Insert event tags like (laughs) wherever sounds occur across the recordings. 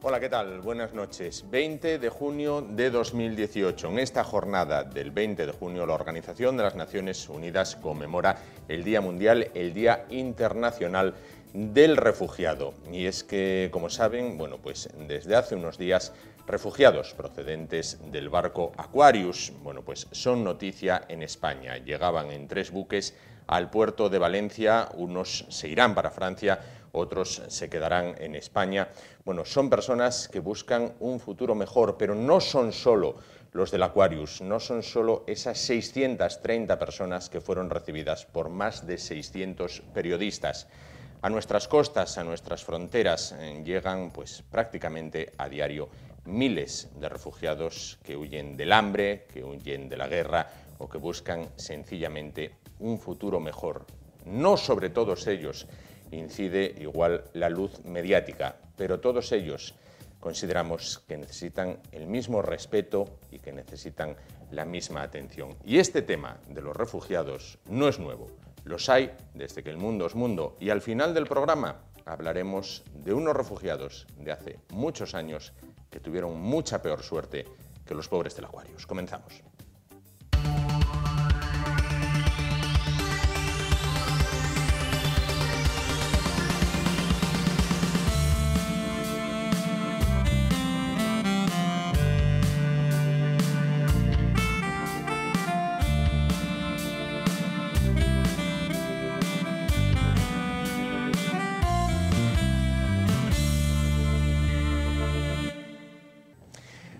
Hola, ¿qué tal? Buenas noches. 20 de junio de 2018. En esta jornada del 20 de junio, la Organización de las Naciones Unidas conmemora el Día Mundial, el Día Internacional del refugiado. Y es que, como saben, bueno, pues desde hace unos días, refugiados procedentes del barco Aquarius, bueno, pues son noticia en España. Llegaban en tres buques al puerto de Valencia, unos se irán para Francia, otros se quedarán en España. Bueno, son personas que buscan un futuro mejor, pero no son solo los del Aquarius, no son solo esas 630 personas que fueron recibidas por más de 600 periodistas. A nuestras costas, a nuestras fronteras, eh, llegan pues, prácticamente a diario miles de refugiados que huyen del hambre, que huyen de la guerra o que buscan sencillamente un futuro mejor. No sobre todos ellos incide igual la luz mediática, pero todos ellos consideramos que necesitan el mismo respeto y que necesitan la misma atención. Y este tema de los refugiados no es nuevo. Los hay desde que el mundo es mundo y al final del programa hablaremos de unos refugiados de hace muchos años que tuvieron mucha peor suerte que los pobres del acuario. Comenzamos.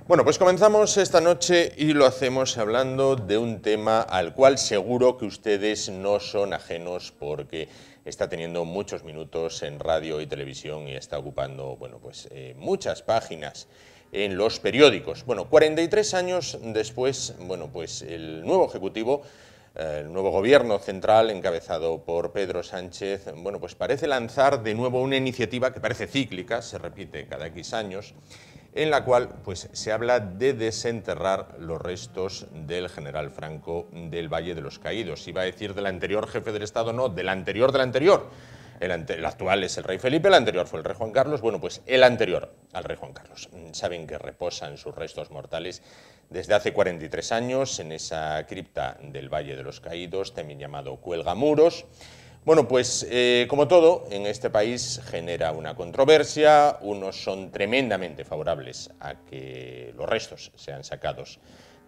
Bueno, pues comenzamos esta noche y lo hacemos hablando de un tema al cual seguro que ustedes no son ajenos porque está teniendo muchos minutos en radio y televisión y está ocupando bueno, pues, eh, muchas páginas en los periódicos. Bueno, 43 años después, bueno, pues el nuevo ejecutivo eh, el nuevo gobierno central encabezado por Pedro Sánchez, bueno, pues parece lanzar de nuevo una iniciativa que parece cíclica, se repite cada X años, en la cual pues, se habla de desenterrar los restos del general Franco del Valle de los Caídos. Iba a decir del anterior jefe del Estado, no, del anterior del anterior. El, actual es el rey Felipe, el anterior fue el rey Juan Carlos. Bueno, pues el anterior al rey Juan Carlos. Mm, saben que reposan sus restos mortales desde hace 43 años en esa cripta del Valle de los Caídos, también llamado Cuelga Muros bueno, pues eh, como todo, en este país genera una controversia, unos son tremendamente favorables a que los restos sean sacados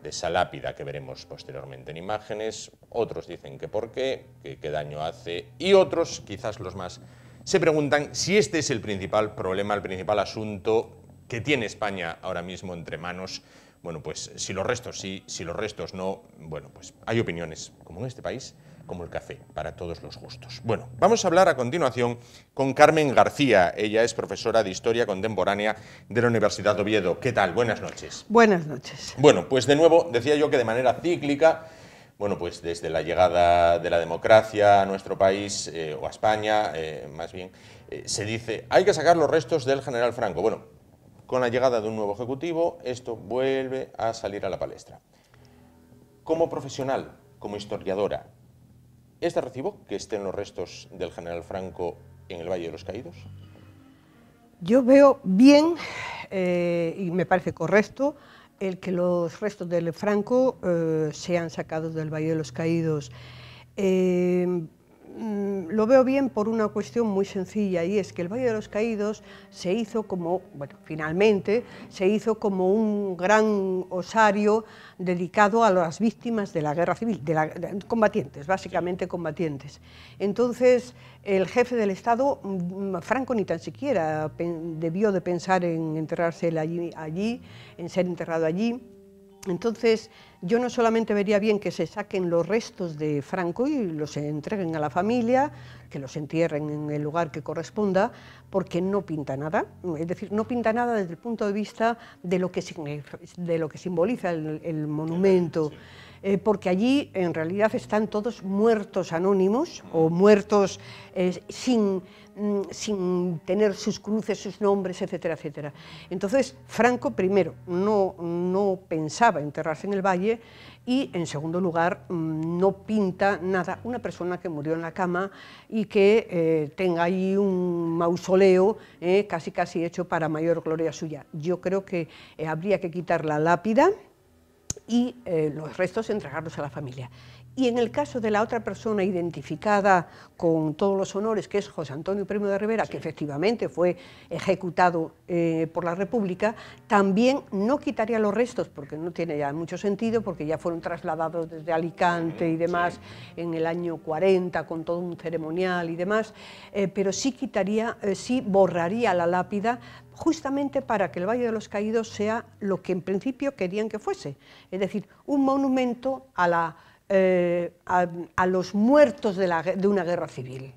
de esa lápida que veremos posteriormente en imágenes, otros dicen que por qué, que qué daño hace, y otros, quizás los más, se preguntan si este es el principal problema, el principal asunto que tiene España ahora mismo entre manos. Bueno, pues si los restos sí, si los restos no, bueno, pues hay opiniones, como en este país, como el café, para todos los gustos. Bueno, vamos a hablar a continuación con Carmen García. Ella es profesora de Historia Contemporánea de la Universidad de Oviedo. ¿Qué tal? Buenas noches. Buenas noches. Bueno, pues de nuevo, decía yo que de manera cíclica bueno, pues desde la llegada de la democracia a nuestro país, eh, o a España, eh, más bien, eh, se dice, hay que sacar los restos del general Franco. Bueno, con la llegada de un nuevo ejecutivo, esto vuelve a salir a la palestra. Como profesional, como historiadora, ¿Es este recibo que estén los restos del general Franco en el Valle de los Caídos? Yo veo bien, eh, y me parece correcto, el que los restos del Franco eh, sean sacados del Valle de los Caídos. Eh, Mm, lo veo bien por una cuestión muy sencilla y es que el Valle de los Caídos se hizo como, bueno, finalmente se hizo como un gran osario dedicado a las víctimas de la guerra civil, de, combatientes, básicamente combatientes. Entonces, el jefe del Estado, mm, Franco ni tan siquiera debió de pensar en enterrarse allí, allí en ser enterrado allí, entonces, yo no solamente vería bien que se saquen los restos de Franco y los entreguen a la familia, que los entierren en el lugar que corresponda, porque no pinta nada. Es decir, no pinta nada desde el punto de vista de lo que, de lo que simboliza el, monumento. Eh, porque allí en realidad están todos muertos anónimos o muertos eh, sin Mm, sin tener sus cruces, sus nombres, etcétera, etcétera. Entonces, Franco, primero, no, pensaba enterrarse en el valle y, en segundo lugar, mm, no pinta nada una persona que murió en la cama y que eh, tenga ahí un mausoleo eh, casi casi hecho para mayor gloria suya. Yo creo que eh, habría que quitar la lápida y los restos entregarlos a la familia. Y en el caso de la otra persona identificada con todos los honores, que es José Antonio Primo de Rivera, que efectivamente fue ejecutado eh, por la República, también no quitaría los restos, porque no tiene ya mucho sentido, porque ya fueron trasladados desde Alicante y demás en el año 40, con todo un ceremonial y demás, eh, pero sí quitaría, eh, sí borraría la lápida justamente para que el Valle de los Caídos sea lo que en principio querían que fuese, es decir, un monumento a la a, los muertos de, una guerra civil,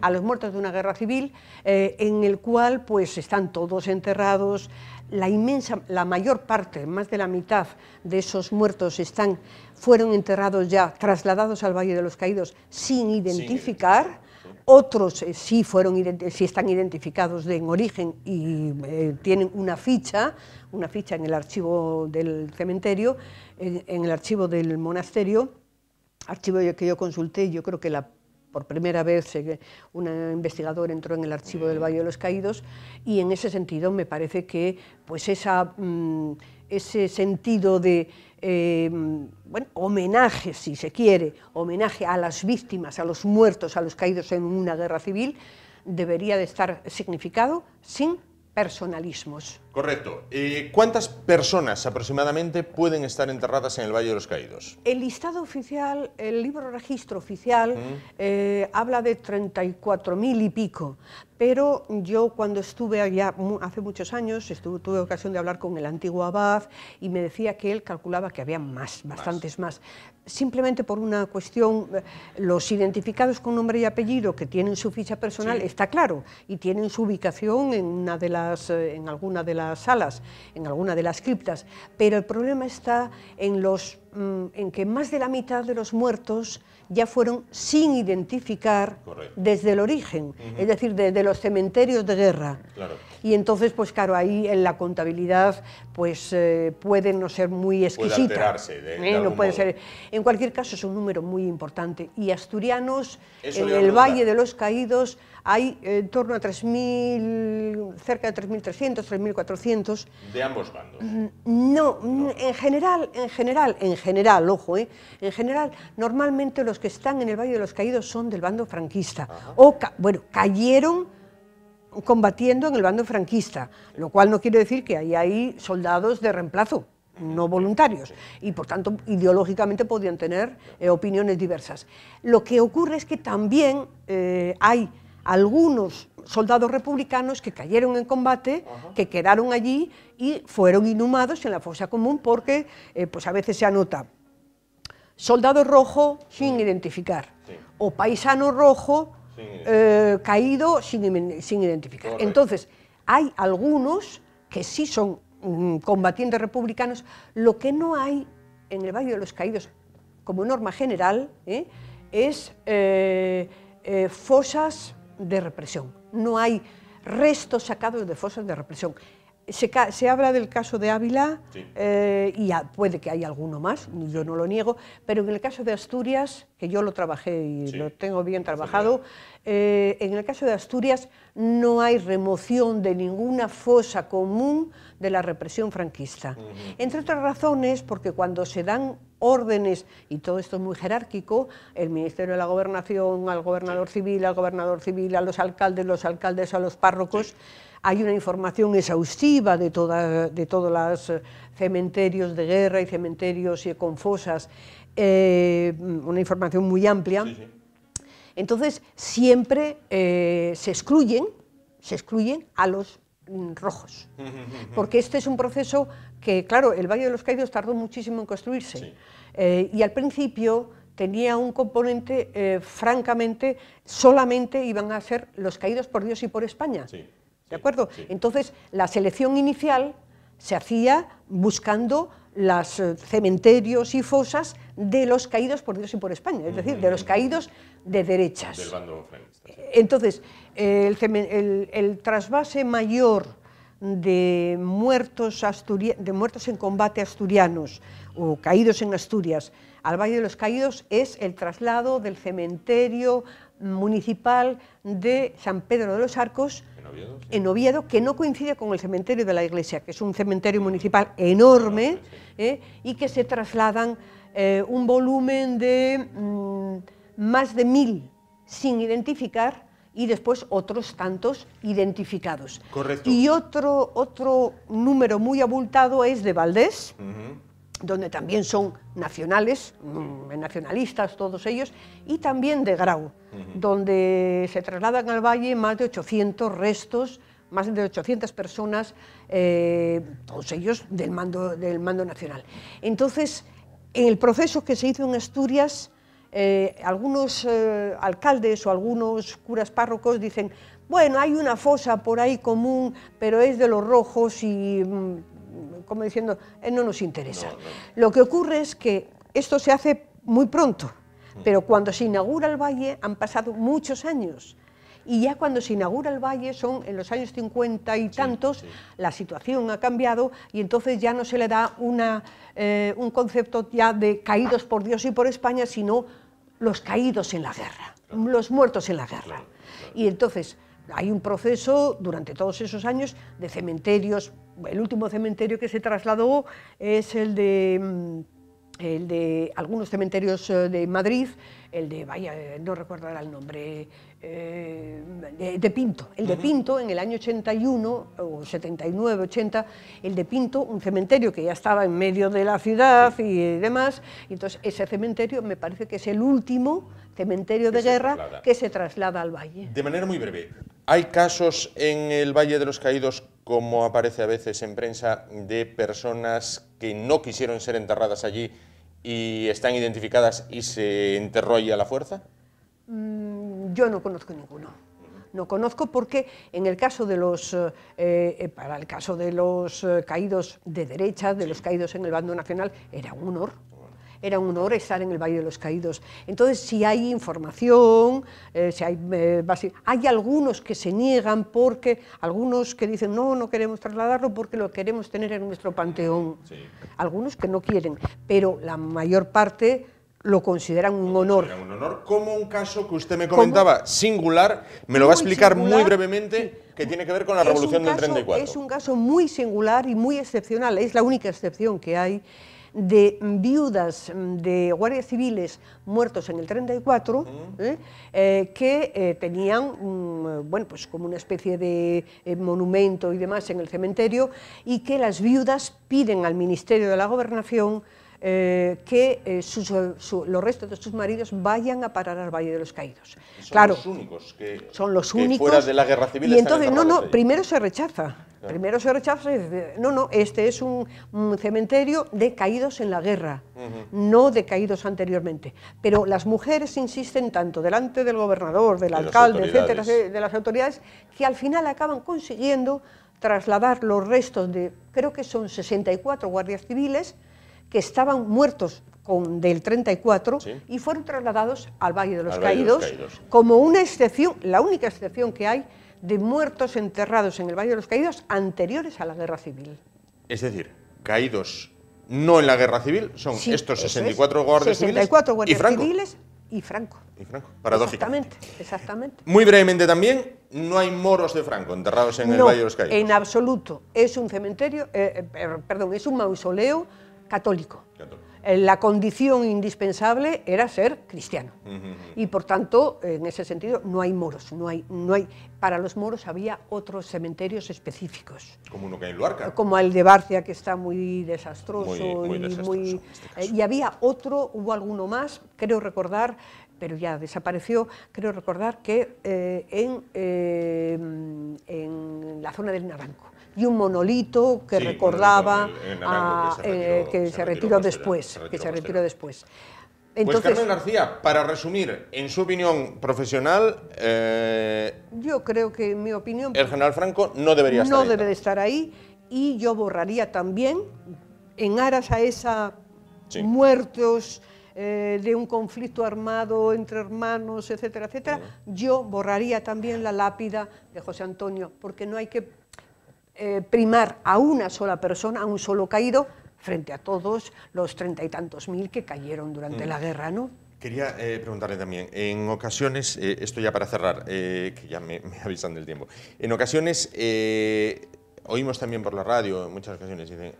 a los muertos de una guerra civil en el cual pues están todos enterrados, la inmensa, la mayor parte, más de la mitad de esos muertos están, fueron enterrados ya, trasladados al Valle de los Caídos sin identificar. Otros eh, sí, fueron, están identificados de, en origen y eh, tienen una ficha, una ficha en el archivo del cementerio, en el archivo del monasterio, archivo que yo consulté, yo creo que por primera vez eh, un investigador entró en el archivo del Valle de los Caídos y en ese sentido me parece que pues mm, ese sentido de eh, homenaje, si se quiere, homenaje a las víctimas, a los muertos, a los caídos en una guerra civil, debería de estar significado sin personalismos. Correcto. Eh, ¿Cuántas personas aproximadamente pueden estar enterradas en el Valle de los Caídos? El listado oficial, el libro registro oficial, eh, habla de 34.000 y pico, pero yo cuando estuve allá hace muchos años, tuve ocasión de hablar con el antiguo abad y me decía que él calculaba que había más, bastantes más simplemente por una cuestión, eh, los identificados con nombre y apellido que tienen su ficha personal, está claro, y tienen su ubicación en, una de las, eh, en alguna de las salas, en alguna de las criptas, pero el problema está en los Mm, en que más de la mitad de los muertos ya fueron sin identificar desde el origen, es decir, desde los cementerios de guerra. Y entonces, pues claro, ahí en la contabilidad pues eh, pueden puede no ser muy exquisita. Eh, no puede ser. En cualquier caso es un número muy importante y asturianos en el Valle de los Caídos hay eh, en torno a 3.000, cerca de 3.300, 3.400. ¿De ambos bandos? Mm, mm, no, en general, en general, en general, ojo, eh, en general, normalmente los que están en el Valle de los Caídos son del bando franquista, o, bueno, cayeron combatiendo en el bando franquista, lo cual no quiere decir que ahí hay soldados de reemplazo, no voluntarios, y por tanto ideológicamente podían tener eh, opiniones diversas. Lo que ocurre es que también hay algunos soldados republicanos que cayeron en combate, que quedaron allí y fueron inhumados en la fosa común porque eh, pues a veces se anota soldado rojo sin identificar o paisano rojo eh, caído sin, identificar. Entonces, hay algunos que sí son mm, combatientes republicanos, lo que no hay en el Valle de los Caídos como norma general ¿eh? es fosas de represión. No hay restos sacados de fosas de represión se, habla del caso de Ávila eh, y puede que haya alguno más, yo no lo niego, pero en el caso de Asturias, que yo lo trabajé y lo tengo bien trabajado, eh, en el caso de Asturias no hay remoción de ninguna fosa común de la represión franquista. Entre otras razones, porque cuando se dan órdenes, y todo esto es muy jerárquico, el Ministerio de la Gobernación, al gobernador civil, al gobernador civil, a los alcaldes, los alcaldes, a los párrocos, hay una información exhaustiva de, de todos los eh, cementerios de guerra y cementerios con fosas, eh, una información muy amplia. Entonces, siempre eh, se excluyen, se excluyen a los mm, rojos, (laughs) porque este es un proceso que, claro, el Valle de los Caídos tardó muchísimo en construirse y al principio tenía un componente, francamente, solamente iban a ser los caídos por Dios y por España. Sí. ¿De acuerdo? Entonces, la selección inicial se hacía buscando los eh, cementerios y fosas de los caídos por Dios y por España, es decir, de los caídos de derechas. Del bando Entonces, el, trasvase mayor de muertos, de muertos en combate asturianos o caídos en Asturias al Valle de los Caídos es el traslado del cementerio municipal de San Pedro de los Arcos ¿En Oviedo? que no coincide con el cementerio de la iglesia, que es un cementerio municipal enorme, ah, ¿eh? y que se trasladan eh, un volumen de mm, más de mil sin identificar y después otros tantos identificados. Correcto. Y otro, otro número muy abultado es de Valdés, donde también son nacionales, mm, eh, nacionalistas todos ellos, y también de Grau, donde se trasladan al valle más de 800 restos, más de 800 personas, eh, todos ellos del mando, del mando nacional. Entonces, en el proceso que se hizo en Asturias, eh, algunos alcaldes o algunos curas párrocos dicen, bueno, hay una fosa por ahí común, pero es de los rojos y mm, como diciendo, eh, no nos interesa. Lo que ocurre es que esto se hace muy pronto, mm. pero cuando se inaugura el valle han pasado muchos años. Y ya cuando se inaugura el valle son en los años 50 y tantos, la situación ha cambiado y entonces ya no se le da una, eh, un concepto ya de caídos por Dios y por España, sino los caídos en la guerra, los muertos en la guerra. Y entonces hay un proceso durante todos esos años de cementerios el último cementerio que se trasladó es el de mm, algunos cementerios eh, de Madrid, el de, vaya, eh, no recuerdo el nombre, eh, de, Pinto, el de Pinto en el año 81 o 79, 80, el de Pinto, un cementerio que ya estaba en medio de la ciudad y demás, entonces ese cementerio me parece que es el último cementerio de guerra que se traslada al valle. De manera muy breve, ¿hay casos en el Valle de los Caídos como aparece a veces en prensa, de personas que no quisieron ser enterradas allí y están identificadas y se enterró allí a la fuerza? Mm, yo no conozco ninguno. No conozco porque en el caso de los, eh, eh, para el caso de los eh, caídos de derecha, de los caídos en el bando nacional, era un honor era un honor estar en el Valle de los Caídos. Entonces, si hay información, eh, si hay, eh, hay algunos que se niegan porque, algunos que dicen, no, no queremos trasladarlo porque lo queremos tener en nuestro panteón. Algunos que no quieren, pero la mayor parte lo consideran un honor. Un honor, como un caso que usted me comentaba, singular, me lo va a explicar muy brevemente, que tiene que ver con la Revolución del 34. Es un caso muy singular y muy excepcional, es la única excepción que hay de viudas mm, de guardias civiles muertos en el 34, ¿eh? Eh, que eh, tenían bueno, pues como una especie de monumento y demás en el cementerio, y que las viudas piden al Ministerio de la Gobernación eh, que eh, los restos de sus maridos vayan a parar al Valle de los Caídos. Son los únicos que, son los únicos, fuera de la guerra civil. Y entonces, no, no, primero se rechaza. Primero se rechaza y no, no, este es un, cementerio de caídos en la guerra, no de caídos anteriormente. Pero las mujeres insisten tanto delante del gobernador, del alcalde, etcétera, de las autoridades, que al final acaban consiguiendo trasladar los restos de, creo que son 64 guardias civiles, que estaban muertos del 34 y fueron trasladados al Valle de los, Caídos, como una excepción, la única excepción que hay de muertos enterrados en el Valle de los Caídos anteriores a la Guerra Civil. Es decir, caídos no en la Guerra Civil son estos 64 guardias civiles, y Franco. civiles y Franco. Y Exactamente, Muy brevemente también, no hay moros de Franco enterrados en el Valle de los Caídos. En absoluto, es un cementerio, eh, eh, perdón, es un mausoleo católico. Eh, la condición indispensable era ser cristiano. Y por tanto, en ese sentido, no hay moros. No hay, no hay, para los moros había otros cementerios específicos. Como uno que hay en Luarca. Eh, como el de Barcia, que está muy desastroso. y, este eh, y había otro, hubo alguno más, creo recordar, pero ya desapareció, creo recordar que en, en la zona del Navanco y un monolito que recordaba que, se retiró, después, eh, que se retiró después. Pues, Entonces, pues Carmen García, para resumir, en su opinión profesional... Eh, yo creo que en mi opinión... El general Franco no debería estar no ahí. debe de estar ahí y yo borraría también, en aras a esa muertos eh, de un conflicto armado entre hermanos, etcétera, etcétera, yo borraría también la lápida de José Antonio, porque no hay que eh, primar a una sola persona, a un solo caído, frente a todos los treinta y tantos mil que cayeron durante mm. la guerra, ¿no? Quería eh, preguntarle también, en ocasiones, eh, esto ya para cerrar, que ya me, me, avisan del tiempo, en ocasiones oímos también por la radio, en muchas ocasiones dicen,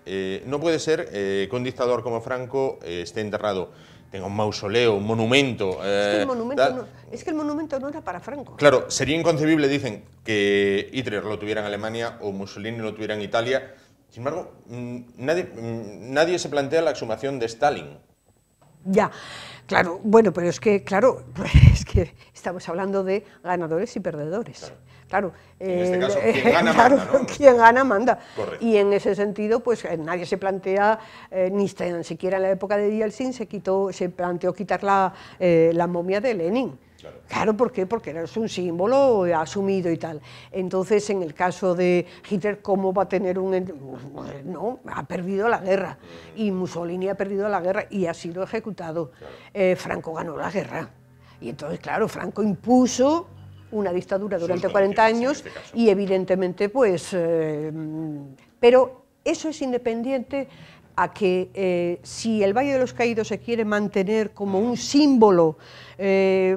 no puede ser que un dictador como Franco esté enterrado tenga un mausoleo, un monumento. Eh, es, que el monumento no, era para Franco. Claro, sería inconcebible, dicen, que Hitler lo tuviera en Alemania o Mussolini lo tuviera en Italia. Sin embargo, mm, nadie, mm, nadie se plantea la exhumación de Stalin. Ya, claro, bueno, pero es que, claro, (laughs) es que estamos hablando de ganadores y perdedores. Claro, en este caso, (laughs) quien gana manda. Quien gana manda. Y en ese sentido, pues eh, nadie se plantea, eh, ni siquiera en la época de Yeltsin se, quitó, se planteó quitar la, eh, la momia de Lenin. Claro. ¿por qué? Porque era un símbolo asumido y tal. Entonces, en el caso de Hitler, ¿cómo va a tener un... No, ha perdido la guerra. Mm. Y Mussolini ha perdido la guerra y ha sido ejecutado. Franco ganó la guerra. Y entonces, claro, Franco impuso una dictadura durante 40 años este y evidentemente pues... Eh, pero eso es independiente a que eh, si el Valle de los Caídos se quiere mantener como un símbolo, eh,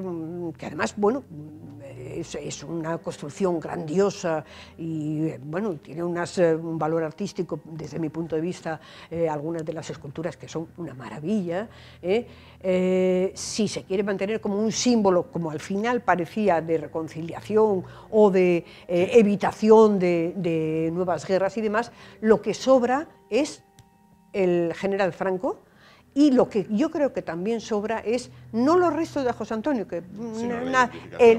que además, bueno, es, una construcción grandiosa y eh, bueno, tiene eh, un valor artístico desde mi punto de vista, eh, algunas de las esculturas que son una maravilla. si se quiere mantener como un símbolo, como al final parecía, de reconciliación o de evitación de nuevas guerras y demás, lo que sobra es el general Franco, y lo que yo creo que también sobra es no los restos de José Antonio, que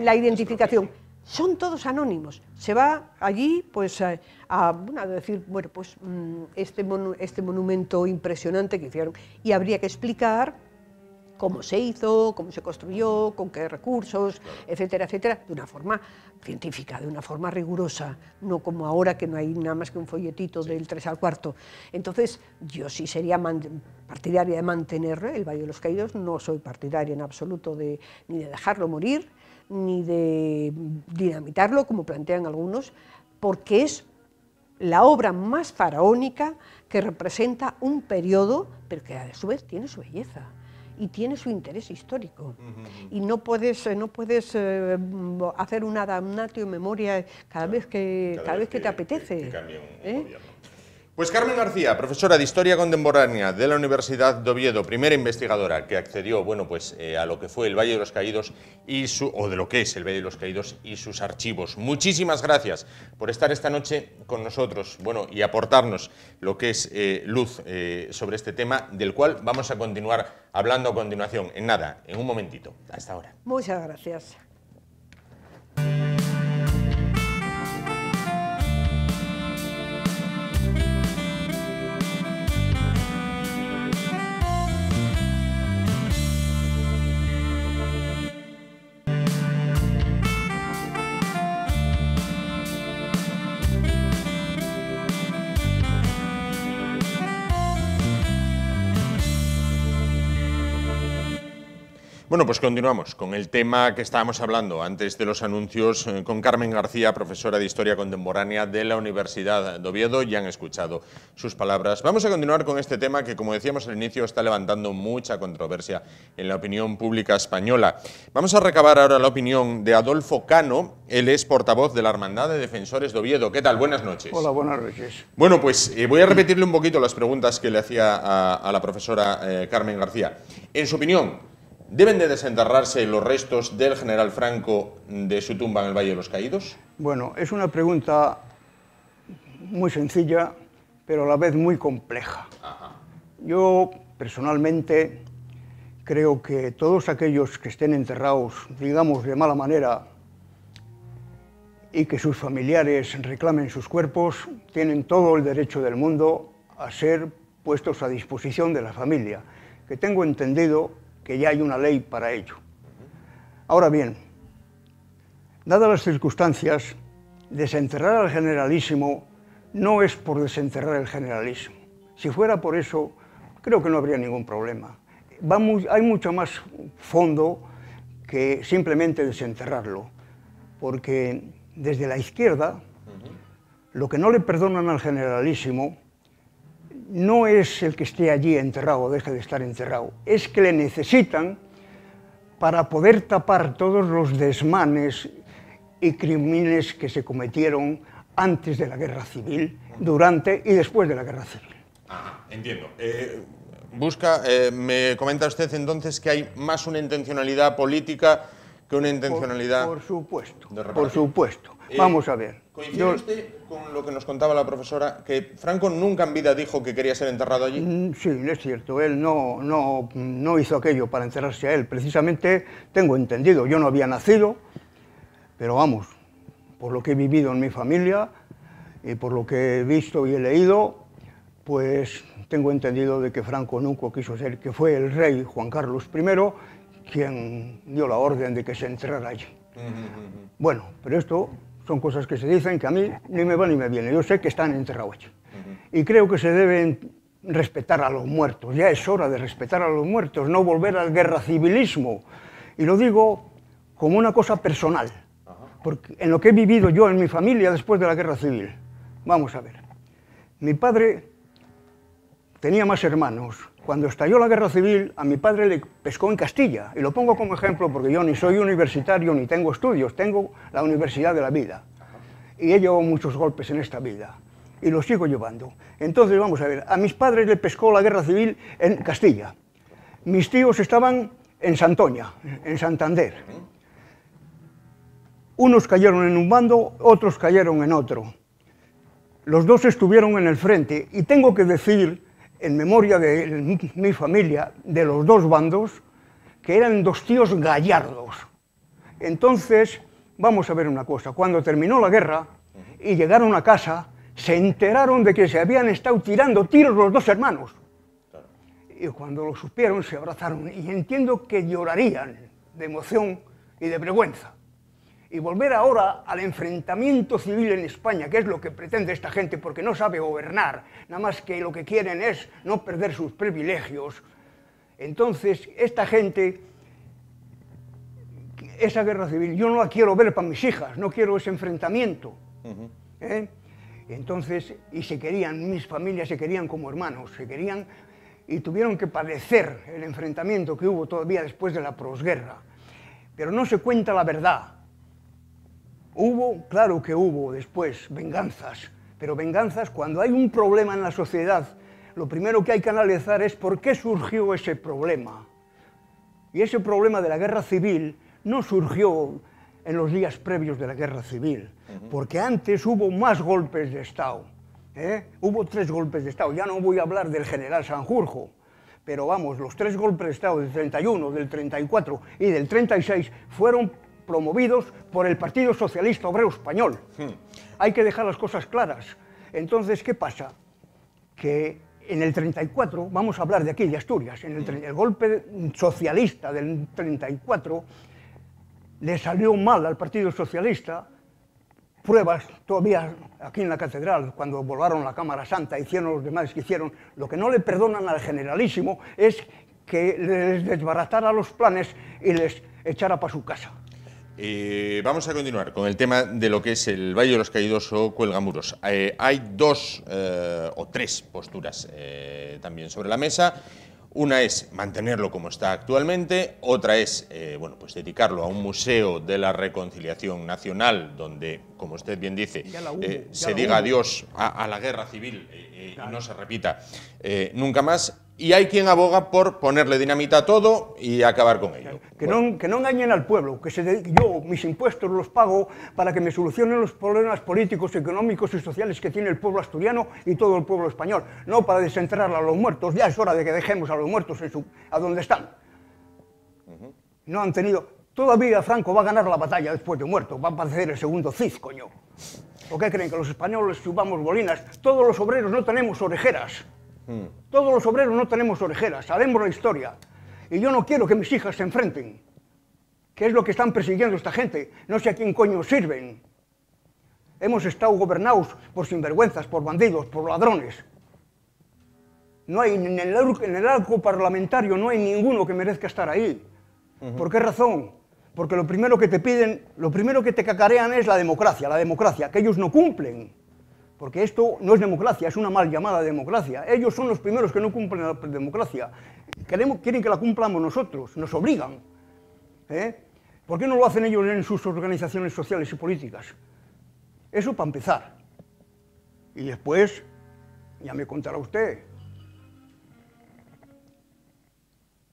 la identificación. Son todos anónimos. Se va allí, pues, eh, a, decir, bueno, pues, mm, este, este monumento impresionante que hicieron. Y habría que explicar cómo se hizo, cómo se construyó, con qué recursos, etcétera, etcétera, de una forma científica, de una forma rigurosa, no como ahora que no hay nada más que un folletito del 3 al cuarto. Entonces, yo sí sería partidaria de mantener el Valle de los Caídos, no soy partidaria en absoluto de, ni de dejarlo morir, ni de dinamitarlo, como plantean algunos, porque es la obra más faraónica que representa un periodo, pero que a su vez tiene su belleza y tiene su interés histórico. Y no puedes, eh, no puedes eh, hacer una damnatio memoria cada vez que, cada, vez, que, te apetece. Pues Carmen García, profesora de Historia Contemporánea de la Universidad de Oviedo, primera investigadora que accedió bueno, pues, eh, a lo que fue el Valle de los Caídos y su, o de lo que es el Valle de los Caídos y sus archivos. Muchísimas gracias por estar esta noche con nosotros bueno, y aportarnos lo que es eh, luz eh, sobre este tema, del cual vamos a continuar hablando a continuación. En nada, en un momentito. Hasta ahora. Muchas gracias. Bueno, pues continuamos con el tema que estábamos hablando antes de los anuncios eh, con Carmen García, profesora de Historia Contemporánea de la Universidad de Oviedo. Ya han escuchado sus palabras. Vamos a continuar con este tema que, como decíamos al inicio, está levantando mucha controversia en la opinión pública española. Vamos a recabar ahora la opinión de Adolfo Cano. Él es portavoz de la Hermandad de Defensores de Oviedo. ¿Qué tal? Buenas noches. Hola, buenas noches. Bueno, pues eh, voy a repetirle un poquito las preguntas que le hacía a, la profesora eh, Carmen García. En su opinión, ¿Deben de desenterrarse los restos del general Franco de su tumba en el Valle de los Caídos? Bueno, es una pregunta muy sencilla, pero a la vez muy compleja. Yo personalmente creo que todos aquellos que estén enterrados, digamos, de mala manera y que sus familiares reclamen sus cuerpos, tienen todo el derecho del mundo a ser puestos a disposición de la familia, que tengo entendido que ya hay una ley para ello. Ahora bien, dadas las circunstancias, desenterrar al generalísimo no es por desenterrar el generalísimo. Si fuera por eso, creo que no habría ningún problema. hay mucho más fondo que simplemente desenterrarlo, porque desde la izquierda, lo que no le perdonan al generalísimo no es el que esté allí enterrado o deje de estar enterrado, es que le necesitan para poder tapar todos los desmanes y crímenes que se cometieron antes de la guerra civil, durante y después de la guerra civil. Ah, entiendo. Eh, busca, eh, me comenta usted entonces que hay más una intencionalidad política que una intencionalidad. por supuesto, por supuesto. Eh, Vamos a ver. Yo, usted con lo que nos contaba la profesora, que Franco nunca en vida dijo que quería ser enterrado allí? Mm, sí, es cierto. Él no, no, no hizo aquello para enterrarse a él. Precisamente tengo entendido. Yo no había nacido, pero vamos, por lo que he vivido en mi familia y por lo que he visto y he leído, pues tengo entendido de que Franco nunca quiso ser, que fue el rey Juan Carlos I quien dio la orden de que se enterrara allí. Bueno, pero esto son cosas que se dicen que a mí ni me van ni me vienen. Yo sé que están enterrados Y creo que se deben respetar a los muertos. Ya es hora de respetar a los muertos, no volver al guerra civilismo. Y lo digo como una cosa personal, porque en lo que he vivido yo en mi familia después de la guerra civil. Vamos a ver. Mi padre tenía más hermanos, cuando estalló la guerra civil, a mi padre le pescó en Castilla, y lo pongo como ejemplo porque yo ni soy universitario ni tengo estudios, tengo la universidad de la vida. Y he llevado muchos golpes en esta vida, y los sigo llevando. Entonces, vamos a ver, a mis padres le pescó la guerra civil en Castilla. Mis tíos estaban en Santoña, en Santander. Unos cayeron en un bando, otros cayeron en otro. Los dos estuvieron en el frente, y tengo que decir en memoria de mi familia, de los dos bandos, que eran dos tíos gallardos. Entonces, vamos a ver una cosa, cuando terminó la guerra y llegaron a casa, se enteraron de que se habían estado tirando tiros los dos hermanos. Y cuando lo supieron, se abrazaron y entiendo que llorarían de emoción y de vergüenza y volver ahora al enfrentamiento civil en España, que es lo que pretende esta gente porque no sabe gobernar, nada más que lo que quieren es no perder sus privilegios. Entonces, esta gente, esa guerra civil, yo no la quiero ver para mis hijas, no quiero ese enfrentamiento. ¿eh? Entonces, y se querían, mis familias se querían como hermanos, se querían y tuvieron que padecer el enfrentamiento que hubo todavía después de la prosguerra. Pero no se cuenta la verdad Hubo, claro que hubo después, venganzas, pero venganzas cuando hay un problema en la sociedad, lo primero que hay que analizar es por qué surgió ese problema. Y ese problema de la guerra civil no surgió en los días previos de la guerra civil, porque antes hubo más golpes de Estado. ¿eh? Hubo tres golpes de Estado. Ya no voy a hablar del general Sanjurjo, pero vamos, los tres golpes de Estado del 31, del 34 y del 36 fueron promovidos por el Partido Socialista Obrero Español. Hmm. Hay que dejar las cosas claras. Entonces, ¿qué pasa? Que en el 34, vamos a hablar de aquí, de Asturias, en el, hmm. el golpe socialista del 34 le salió mal al Partido Socialista pruebas todavía aquí en la catedral, cuando volaron la Cámara Santa, hicieron los demás que hicieron, lo que no le perdonan al generalísimo es que les desbaratara los planes y les echara para su casa. Eh, vamos a continuar con el tema de lo que es el Valle de los Caídos o Cuelgamuros. Eh, hay dos eh, o tres posturas también sobre la mesa. Una es mantenerlo como está actualmente, otra es bueno, pues dedicarlo a un museo de la reconciliación nacional, donde, como usted bien dice, se diga adiós a, la guerra civil y no se repita nunca más y hay quien aboga por ponerle dinamita a todo y acabar con ello. Que no engañen al pueblo, que se yo mis impuestos los pago para que me solucionen los problemas políticos, económicos y sociales que tiene el pueblo asturiano y todo el pueblo español, no para desenterrar a los muertos, ya es hora de que dejemos a los muertos a donde están. No han tenido... Todavía Franco va a ganar la batalla después de muerto, va a aparecer el segundo CIS, coño. ¿O qué creen? Que los españoles subamos bolinas. Todos los obreros no tenemos orejeras. Todos los obreros no tenemos orejeras, sabemos la historia. Y yo no quiero que mis hijas se enfrenten. ¿Qué es lo que están persiguiendo esta gente? No sé a quién coño sirven. Hemos estado gobernados por sinvergüenzas, por bandidos, por ladrones. No hay, en el, arco parlamentario no hay ninguno que merezca estar ahí. ¿Por qué razón? Porque lo primero que te piden, lo primero que te cacarean es la democracia, la democracia, que ellos no cumplen porque esto no es democracia, es una mal llamada democracia. Ellos son los primeros que no cumplen la democracia. Queremos, quieren que la cumplamos nosotros, nos obligan. ¿eh? ¿Por qué no lo hacen ellos en sus organizaciones sociales y políticas? Eso para empezar. Y después, ya me contará usted.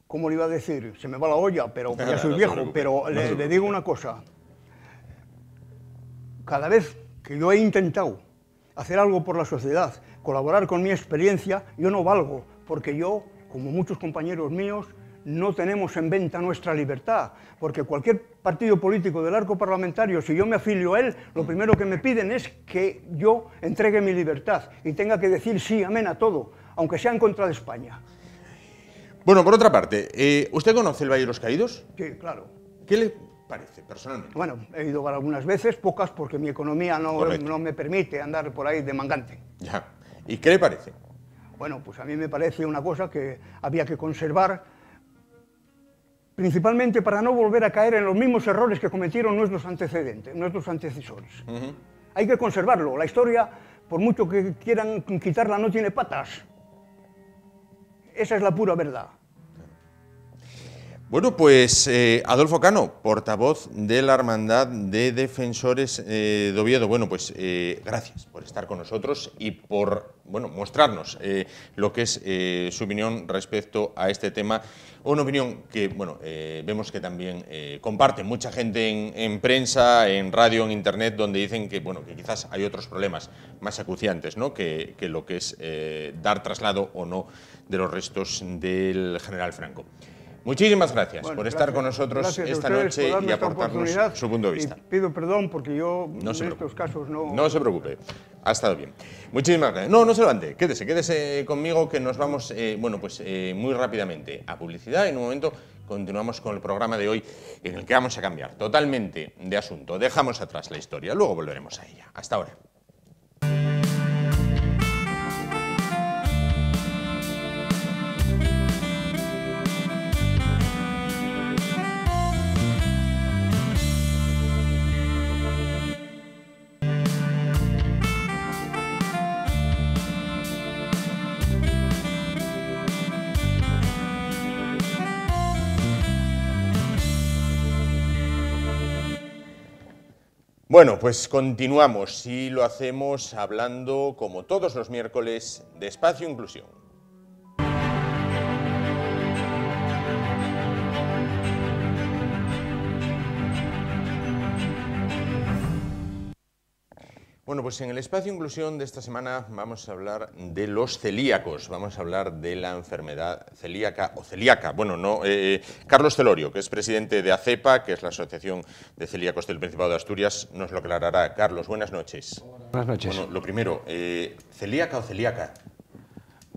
¿Cómo le iba a decir? Se me va la olla, pero (laughs) ya soy viejo, pero le, le digo una cosa. Cada vez que yo he intentado hacer algo por la sociedad, colaborar con mi experiencia, yo no valgo, porque yo, como muchos compañeros míos, no tenemos en venta nuestra libertad, porque cualquier partido político del arco parlamentario, si yo me afilio a él, lo primero que me piden es que yo entregue mi libertad y tenga que decir sí, amén a todo, aunque sea en contra de España. Bueno, por otra parte, eh, ¿usted conoce el Valle de los Caídos? Sí, claro. ¿Qué le, parece, personalmente? Bueno, he ido para algunas veces, pocas porque mi economía no, me permite andar por ahí de mangante. Ya. ¿Y qué le parece? Bueno, pues a mí me parece una cosa que había que conservar, principalmente para no volver a caer en los mismos errores que cometieron nuestros antecedentes, nuestros antecesores. Hay que conservarlo. La historia, por mucho que quieran quitarla, no tiene patas. Esa es la pura verdad. Bueno, pues eh, Adolfo Cano, portavoz de la Hermandad de Defensores eh, de Oviedo. Bueno, pues eh, gracias por estar con nosotros y por bueno, mostrarnos lo que es su opinión respecto a este tema. Una opinión que bueno, vemos que también comparte mucha gente en, prensa, en radio, en internet, donde dicen que, bueno, que quizás hay otros problemas más acuciantes ¿no? que lo que es dar traslado o no de los restos del general Franco. Muchísimas gracias por estar con nosotros esta noche y aportarnos su punto de vista. pido perdón porque yo no en estos casos no... No se preocupe, ha estado bien. Muchísimas gracias. No, no se levante, quédese, quédese conmigo que nos vamos, eh, bueno, pues eh, muy rápidamente a publicidad. En un momento continuamos con el programa de hoy en el que vamos a cambiar totalmente de asunto. Dejamos atrás la historia, luego volveremos a ella. Hasta ahora. Bueno, pues continuamos y lo hacemos hablando, como todos los miércoles, de espacio inclusión. Bueno, pues en el espacio inclusión de esta semana vamos a hablar de los celíacos, vamos a hablar de la enfermedad celíaca o celíaca. Bueno, no, eh, eh, Carlos Celorio, que es presidente de ACEPA, que es la Asociación de Celíacos del Principado de Asturias, nos lo aclarará. Carlos, buenas noches. Buenas noches. Bueno, lo primero, eh, ¿celíaca o celíaca?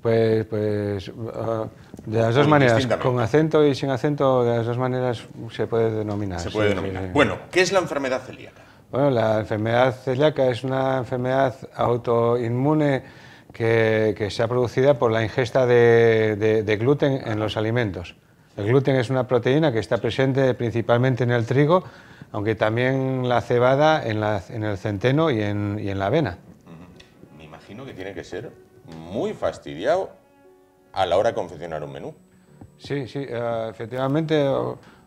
Pues, pues ah, de las dos maneras, con acento y sin acento, de las dos maneras se puede denominar. Se puede denominar. Bueno, ¿qué es la enfermedad celíaca? Bueno, la enfermedad celíaca es una enfermedad autoinmune que, se ha producido por la ingesta de, gluten en los alimentos. El gluten es una proteína que está presente principalmente en el trigo, aunque también la cebada en, en el centeno y en, y en, la avena. Me imagino que tiene que ser muy fastidiado a la hora de confeccionar un menú. Sí, sí, eh, efectivamente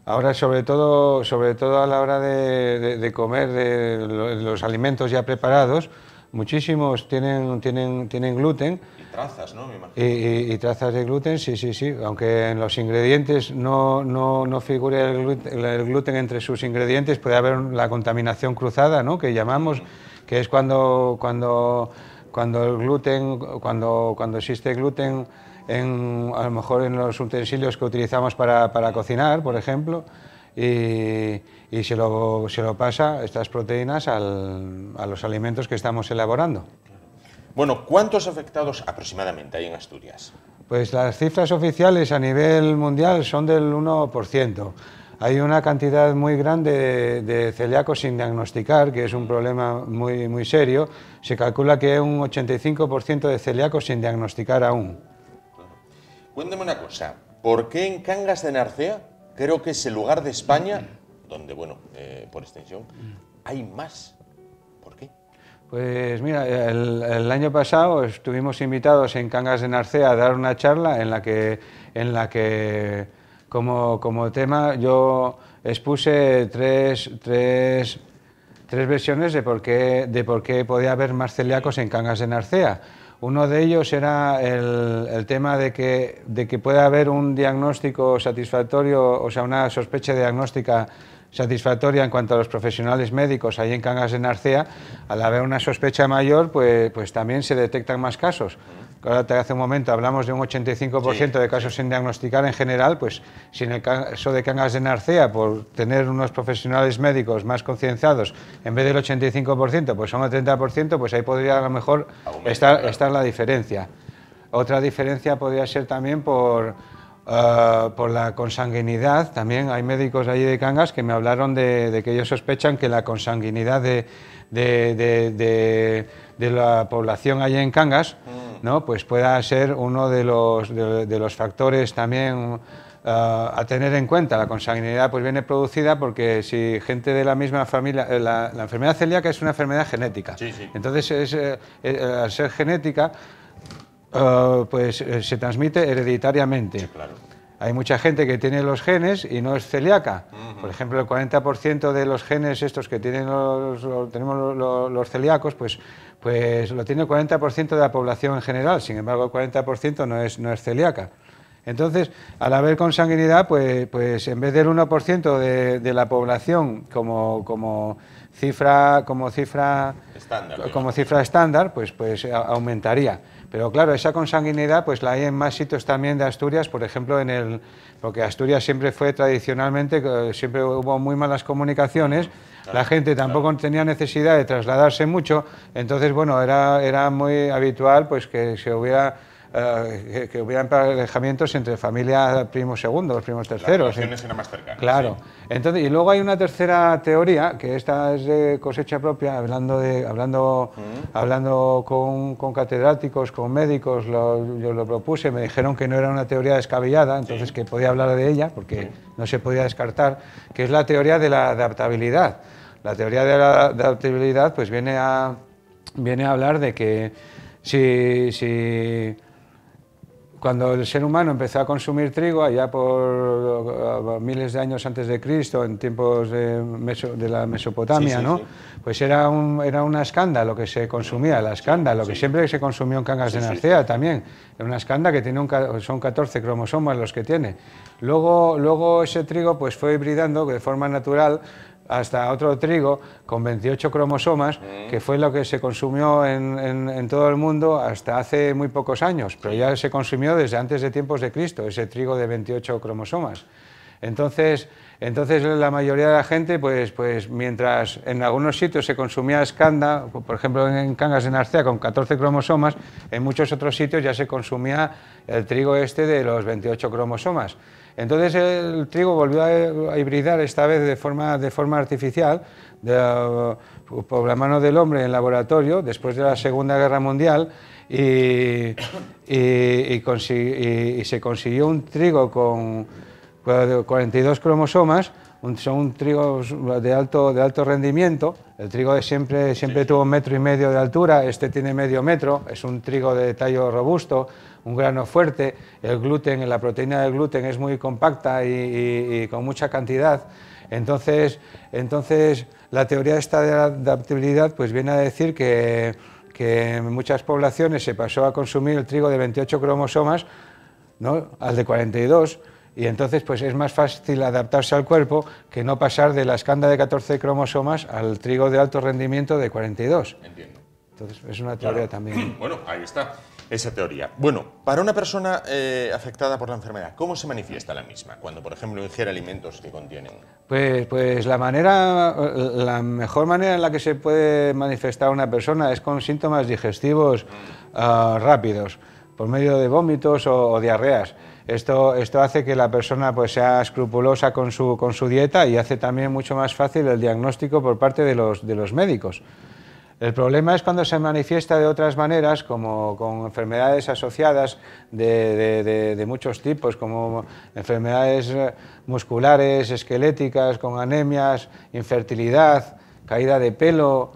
Ahora, sobre todo, sobre todo a la hora de, comer de los alimentos ya preparados, muchísimos tienen, tienen, tienen gluten. Y trazas, ¿no? Y, trazas de gluten, sí, sí, sí. Aunque en los ingredientes no, no, no figure el gluten, el gluten, entre sus ingredientes, puede haber la contaminación cruzada, ¿no? Que llamamos, que es cuando, cuando, cuando el gluten, cuando, cuando existe gluten a lo mejor en los utensilios que utilizamos para, cocinar, por ejemplo, y, se, lo, pasa estas proteínas a los alimentos que estamos elaborando. Bueno, ¿cuántos afectados aproximadamente hay en Asturias? Pues las cifras oficiales a nivel mundial son del 1%. Hay una cantidad muy grande de, celíacos sin diagnosticar, que es un problema muy, muy serio. Se calcula que hay un 85% de celíacos sin diagnosticar aún. Cuéntame una cosa, ¿por qué en Cangas de Narcea, creo que es el lugar de España mm. donde, bueno, eh, por extensión, mm. hay más? ¿Por qué? Pues mira, el, año pasado estuvimos invitados en Cangas de Narcea a dar una charla en la que, en la que como, tema yo expuse tres, versiones de por, qué, de por qué podía haber más celíacos en Cangas de Narcea. Uno de ellos era el, tema de que, de pueda haber un diagnóstico satisfactorio, o sea, una sospecha diagnóstica satisfactoria en cuanto a los profesionales médicos ahí en Cangas de Narcea, al haber una sospecha mayor, pues, pues también se detectan más casos hace un momento hablamos de un 85% de casos sin diagnosticar en general, pues si en el caso de Cangas de Narcea, por tener unos profesionales médicos más concienciados, en vez del 85%, pues son el 30%, pues ahí podría a lo mejor estar, la diferencia. Otra diferencia podría ser también por, eh, la consanguinidad. También hay médicos allí de Cangas que me hablaron de, de que ellos sospechan que la consanguinidad de de, de, la población allí en Cangas, mm. ¿no? pues pueda ser uno de los, de, los factores también ah, a tener en cuenta. La consanguinidad pues, viene producida porque si gente de la misma familia... Eh, la, enfermedad celíaca es una enfermedad genética. Sí, sí. Entonces, es, eh, eh, al ser genética, ah, pues se transmite hereditariamente. claro. Hay mucha gente que tiene los genes y no es celíaca. Por ejemplo, el 40% de los genes estos que tienen los, tenemos los, celíacos, pues, pues lo tiene el 40% de la población en general. Sin embargo, el 40% no es, no es celíaca. Entonces, al haber consanguinidad, pues, pues en vez del 1% de, la población como, cifra, como cifra estándar, como cifra estándar pues, pues aumentaría. Pero claro, esa consanguinidad pues la hay en más sitios también de Asturias, por ejemplo, en el, porque Asturias siempre fue tradicionalmente, eh, siempre hubo muy malas comunicaciones, la gente tampoco tenía necesidad de trasladarse mucho, entonces bueno, era, era muy habitual pues que se hubiera eh, que, hubieran alejamientos entre familia primos segundos, primos terceros. Las más cercanas. Claro. Entonces, y luego hay una tercera teoría, que esta es de cosecha propia, hablando, de, hablando, hablando con, con, catedráticos, con médicos, yo lo propuse, me dijeron que no era una teoría descabellada, entonces que podía hablar de ella, porque no se podía descartar, que es la teoría de la adaptabilidad. La teoría de la adaptabilidad pues viene a, viene a hablar de que si cuando el ser humano empezó a consumir trigo, allá por miles de años antes de Cristo, en tiempos de, la Mesopotamia, ¿no? pues era, un, era una escanda lo que se consumía, la escanda, lo que siempre se consumió en Cangas de Narcea también. Era una escanda que tiene son 14 cromosomas los que tiene. Luego, luego ese trigo pues fue hibridando de forma natural hasta otro trigo con 28 cromosomas, mm. que fue lo que se consumió en, todo el mundo hasta hace muy pocos años, pero ya se consumió desde antes de tiempos de Cristo, ese trigo de 28 cromosomas. Entonces, entonces la mayoría de la gente, pues, pues mientras en algunos sitios se consumía escanda, por ejemplo en Cangas de Narcea con 14 cromosomas, en muchos otros sitios ya se consumía el trigo este de los 28 cromosomas. Entonces el trigo volvió a hibridar esta vez de forma, artificial uh, por la mano del hombre en laboratorio después de la Segunda Guerra Mundial y, se consiguió un trigo con 42 cromosomas, un, son un trigo de alto, de alto rendimiento, el trigo siempre, tuvo un metro y medio de altura, este tiene medio metro, es un trigo de tallo robusto, un grano fuerte, el gluten, la proteína del gluten es muy compacta y, con mucha cantidad. Entonces, entonces la teoría esta de esta adaptabilidad pues viene a decir que, que en muchas poblaciones se pasó a consumir el trigo de 28 cromosomas ¿no? al de 42 y entonces pues es más fácil adaptarse al cuerpo que no pasar de la escanda de 14 cromosomas al trigo de alto rendimiento de 42. Entiendo. Entonces es una teoría también. (clears throat) Bueno, ahí está esa teoría. Bueno, para una persona eh, afectada por la enfermedad, ¿cómo se manifiesta la misma? Cuando, por ejemplo, ingiere alimentos que contienen. Pues, pues la, manera, eh, la mejor manera en la que se puede manifestar una persona es con síntomas digestivos mm. ah, rápidos, por medio de vómitos o, diarreas. Esto, esto, hace que la persona pues, sea escrupulosa con su, dieta y hace también mucho más fácil el diagnóstico por parte de los médicos. El problema es cuando se manifiesta de otras maneras, como con enfermedades asociadas de, muchos tipos, como enfermedades musculares, esqueléticas, con anemias, infertilidad, caída de pelo,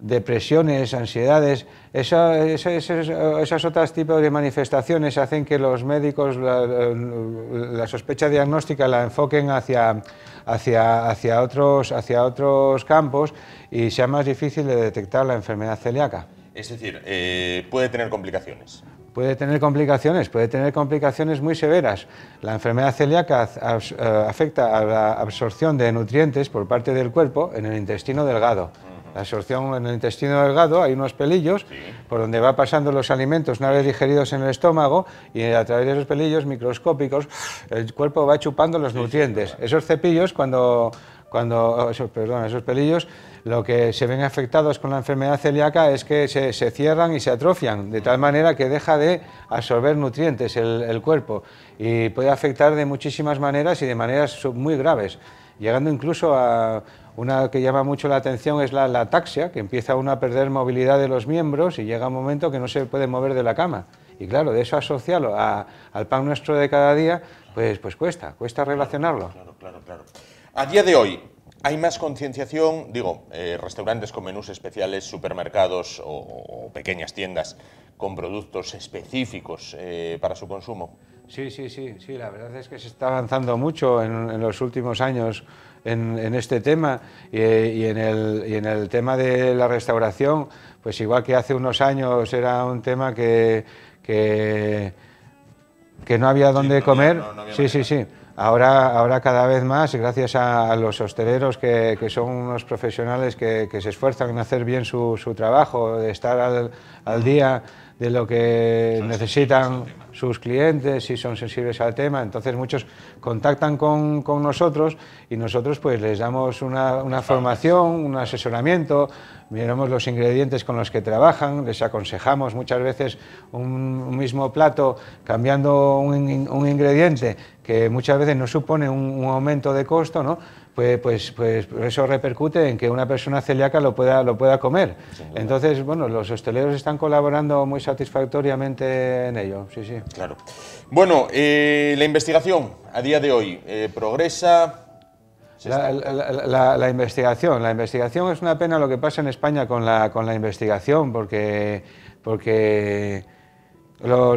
depresiones, ansiedades. Esos otros esas, otras tipos de manifestaciones hacen que los médicos la, sospecha diagnóstica la enfoquen hacia, hacia, hacia, otros, hacia otros campos y sea más difícil de detectar la enfermedad celíaca. Es decir, eh, puede tener complicaciones. Puede tener complicaciones, puede tener complicaciones muy severas. La enfermedad celíaca eh, afecta a la absorción de nutrientes por parte del cuerpo en el intestino delgado. La absorción en el intestino delgado, hay unos pelillos por donde va pasando los alimentos una vez digeridos en el estómago y a través de esos pelillos microscópicos el cuerpo va chupando los nutrientes. Esos cepillos cuando, cuando oh, perdón, esos pelillos lo que se ven afectados con la enfermedad celíaca es que se, cierran y se atrofian, de tal manera que deja de absorber nutrientes el, cuerpo y puede afectar de muchísimas maneras y de maneras muy graves, llegando incluso a una que llama mucho la atención es la, la ataxia, que empieza uno a perder movilidad de los miembros y llega un momento que no se puede mover de la cama. Y claro, de eso asociarlo al pan nuestro de cada día, pues, pues cuesta, cuesta relacionarlo. Claro, claro, claro. A día de hoy, hay más concienciación, digo, eh, restaurantes con menús especiales, supermercados o, pequeñas tiendas con productos específicos eh, para su consumo. Sí, sí, sí, sí, la verdad es que se está avanzando mucho en, los últimos años en, este tema y, en el, tema de la restauración, pues igual que hace unos años era un tema que, que, no había dónde comer, sí, sí, sí. Ahora, cada vez más, gracias a los hosteleros que, son unos profesionales que, se esfuerzan en hacer bien su, trabajo, de estar al día de lo que necesitan sus clientes, y son sensibles al tema. Entonces muchos contactan con, nosotros y nosotros pues les damos una, formación, un asesoramiento, miramos los ingredientes con los que trabajan, les aconsejamos muchas veces un, mismo plato cambiando un, ingrediente que muchas veces no supone un, un aumento de costo, ¿no? pues, pues, eso repercute en que una persona celíaca lo pueda, lo pueda comer. Entonces, bueno, los hosteleros están colaborando muy satisfactoriamente en ello, sí, sí. Claro. Bueno, eh, la investigación a día de hoy eh, progresa, la, la, investigación. La investigación es una pena lo que pasa en España con la, con la investigación, porque, porque no,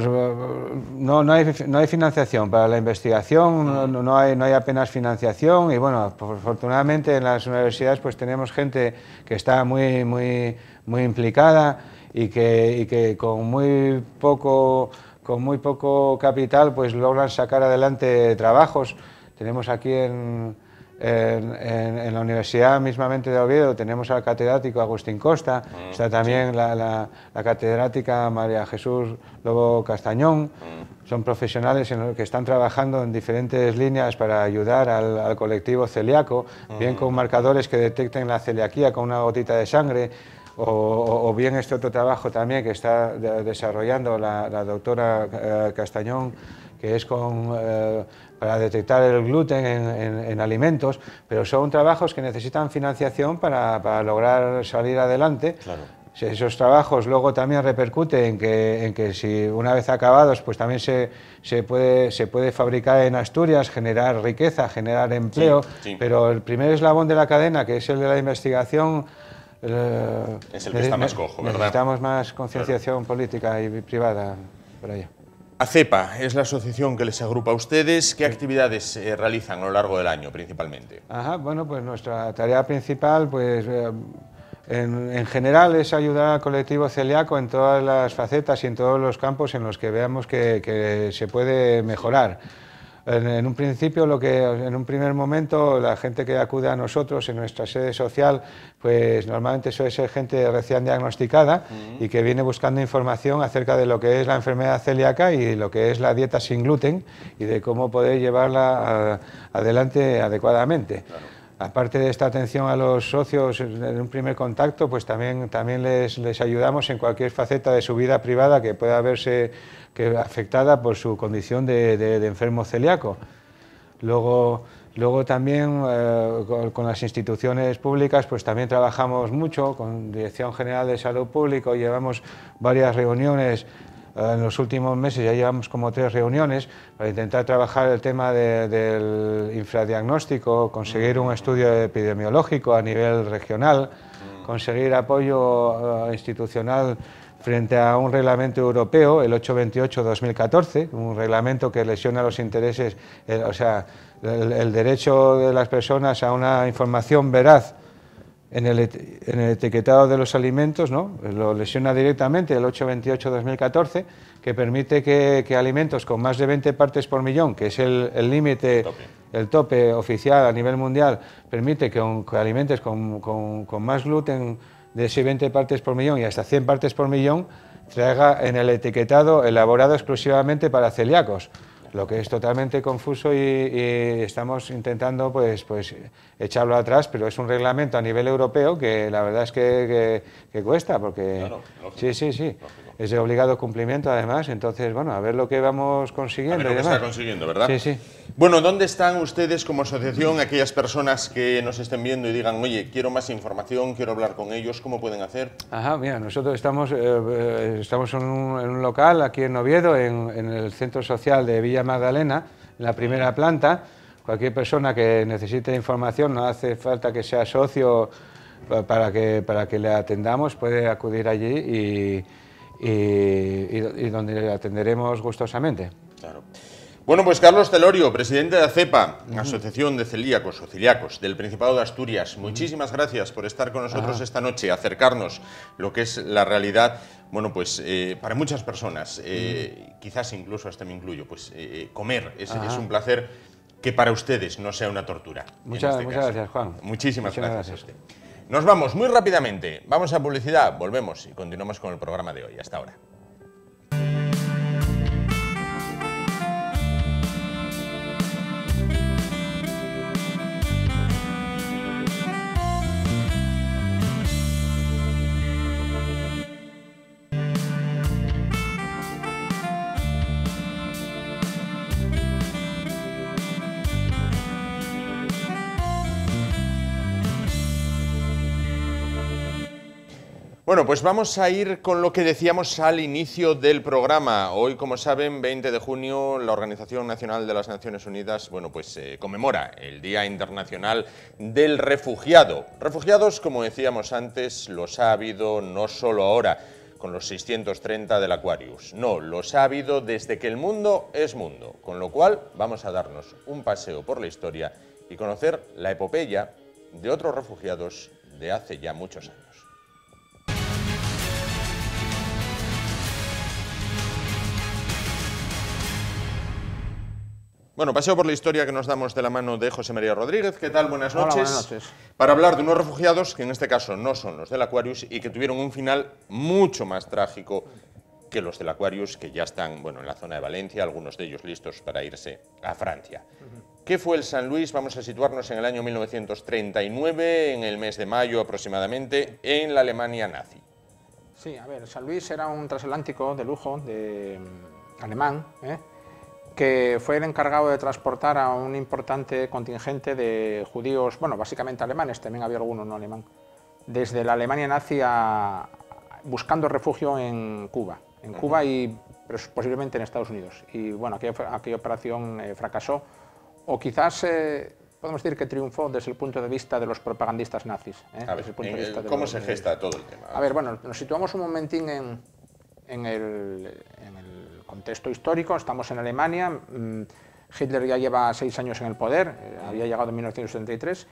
no, hay, no, hay, financiación para la investigación, no, ah. hay, no hay apenas financiación y bueno, afortunadamente en las universidades pues tenemos gente que está muy, muy, muy implicada y que, y que con muy poco con muy poco capital pues logran sacar adelante trabajos. Tenemos aquí en, en, la Universidad mismamente de Oviedo tenemos al catedrático Agustín Costa, mm, está también la, catedrática María Jesús Lobo Castañón. Mm. Son profesionales que están trabajando en diferentes líneas para ayudar al, colectivo celíaco, mm. bien con marcadores que detecten la celiaquía con una gotita de sangre. O, bien este otro trabajo también que está desarrollando la, doctora eh, Castañón, que es con eh, para detectar el gluten en, alimentos, pero son trabajos que necesitan financiación para, lograr salir adelante. esos trabajos luego también repercuten en que, en que si una vez acabados, pues también se, puede, se puede fabricar en Asturias, generar riqueza, generar empleo, pero el primer eslabón de la cadena, que es el de la investigación, eh, es el que está más cojo, Necesitamos más concienciación política y privada por allá. ACEPA e es la asociación que les agrupa a ustedes. ¿Qué actividades se realizan a lo largo del año principalmente? Ajá, bueno, pues nuestra tarea principal, pues eh, en, general, es ayudar al colectivo celíaco en todas las facetas y en todos los campos en los que veamos que se puede mejorar. En, un principio, lo que, en un primer momento, la gente que acude a nosotros en nuestra sede social, pues normalmente suele ser gente recién diagnosticada y que viene buscando información acerca de lo que es la enfermedad celíaca y lo que es la dieta sin gluten y de cómo poder llevarla adelante adecuadamente aparte de esta atención a los socios en un primer contacto, pues también, también les, ayudamos en cualquier faceta de su vida privada que pueda verse afectada por su condición de, enfermo celíaco. Luego, luego también eh, con, con, las instituciones públicas, pues también trabajamos mucho con Dirección General de Salud Pública, llevamos varias reuniones Ah, en los últimos meses ya llevamos como tres reuniones para intentar trabajar el tema del infradiagnóstico, conseguir un mm. estudio epidemiológico a nivel regional, mm. conseguir apoyo ah, institucional frente a un reglamento europeo, el 828-2014, un reglamento que lesiona los intereses, o sea, el derecho de las personas a una información veraz en el, etiquetado de los alimentos, ¿no? lo lesiona directamente el 828-2014, que permite que, alimentos con más de 20 partes por millón, que es el límite, el, tope oficial a nivel mundial, permite que, alimentos con, con, más gluten de 20 partes por millón y hasta 100 partes por millón, traiga en el etiquetado elaborado exclusivamente para celíacos lo que es totalmente confuso y, estamos intentando pues, pues echarlo atrás, pero es un reglamento a nivel europeo que la verdad es que, cuesta, porque... sí, sí, sí es de obligado cumplimiento además, entonces, bueno, a ver lo que vamos consiguiendo. A ver lo que está consiguiendo, ¿verdad? Sí, sí. Bueno, ¿dónde están ustedes como asociación, aquellas personas que nos estén viendo y digan, oye, quiero más información, quiero hablar con ellos, ¿cómo pueden hacer? Ajá, mira, nosotros estamos, eh, eh, estamos en un, local aquí en Oviedo, en, en el Centro Social de Villa Magdalena, en la primera planta. Cualquier persona que necesite información, no hace falta que sea socio para que, para que le atendamos, puede acudir allí y y, donde atenderemos gustosamente. Claro. Bueno, pues Carlos Telorio, presidente de ACEPA, Asociación de Celíacos o Celíacos del Principado de Asturias, muchísimas gracias por estar con nosotros esta noche, acercarnos lo que es la realidad, bueno, pues eh, para muchas personas, eh, quizás incluso hasta me incluyo, pues eh, comer es, es, un placer que para ustedes no sea una tortura. Este muchas, gracias, Juan. Muchísimas gracias. gracias. A usted. Nos vamos muy rápidamente, vamos a publicidad, volvemos y continuamos con el programa de hoy. Hasta ahora. Bueno, pues vamos a ir con lo que decíamos al inicio del programa. Hoy, como saben, 20 de junio, la Organización Nacional de las Naciones Unidas, bueno, pues eh, conmemora el Día Internacional del Refugiado. Refugiados, como decíamos antes, los ha habido no solo ahora, con los 630 del Aquarius. No, los ha habido desde que el mundo es mundo. Con lo cual, vamos a darnos un paseo por la historia y conocer la epopeya de otros refugiados de hace ya muchos años. Bueno, paseo por la historia que nos damos de la mano de José María Rodríguez. ¿Qué tal? Buenas noches. Para hablar de unos refugiados que en este caso no son los del Aquarius y que tuvieron un final mucho más trágico que los del Aquarius, que ya están bueno, en la zona de Valencia, algunos de ellos listos para irse a Francia. ¿Qué fue el San Luis? Vamos a situarnos en el año 1939, en el mes de mayo aproximadamente, en la Alemania nazi. Sí, a ver, San Luis era un transatlántico de lujo, de mm, alemán, ¿eh? que fue el encargado de transportar a un importante contingente de judíos, bueno, básicamente alemanes, también había algunos no alemán, desde la Alemania nazi buscando refugio en Cuba, en Cuba y posiblemente en Estados Unidos. Y bueno, aquella, operación eh, fracasó, o quizás eh, podemos decir que triunfó desde el punto de vista de los propagandistas nazis. ¿Cómo se gesta todo el tema? A ver, bueno, nos situamos un momentín en el contexto histórico, estamos en Alemania, mm, Hitler ya lleva seis años en el poder, eh, había llegado en 1973,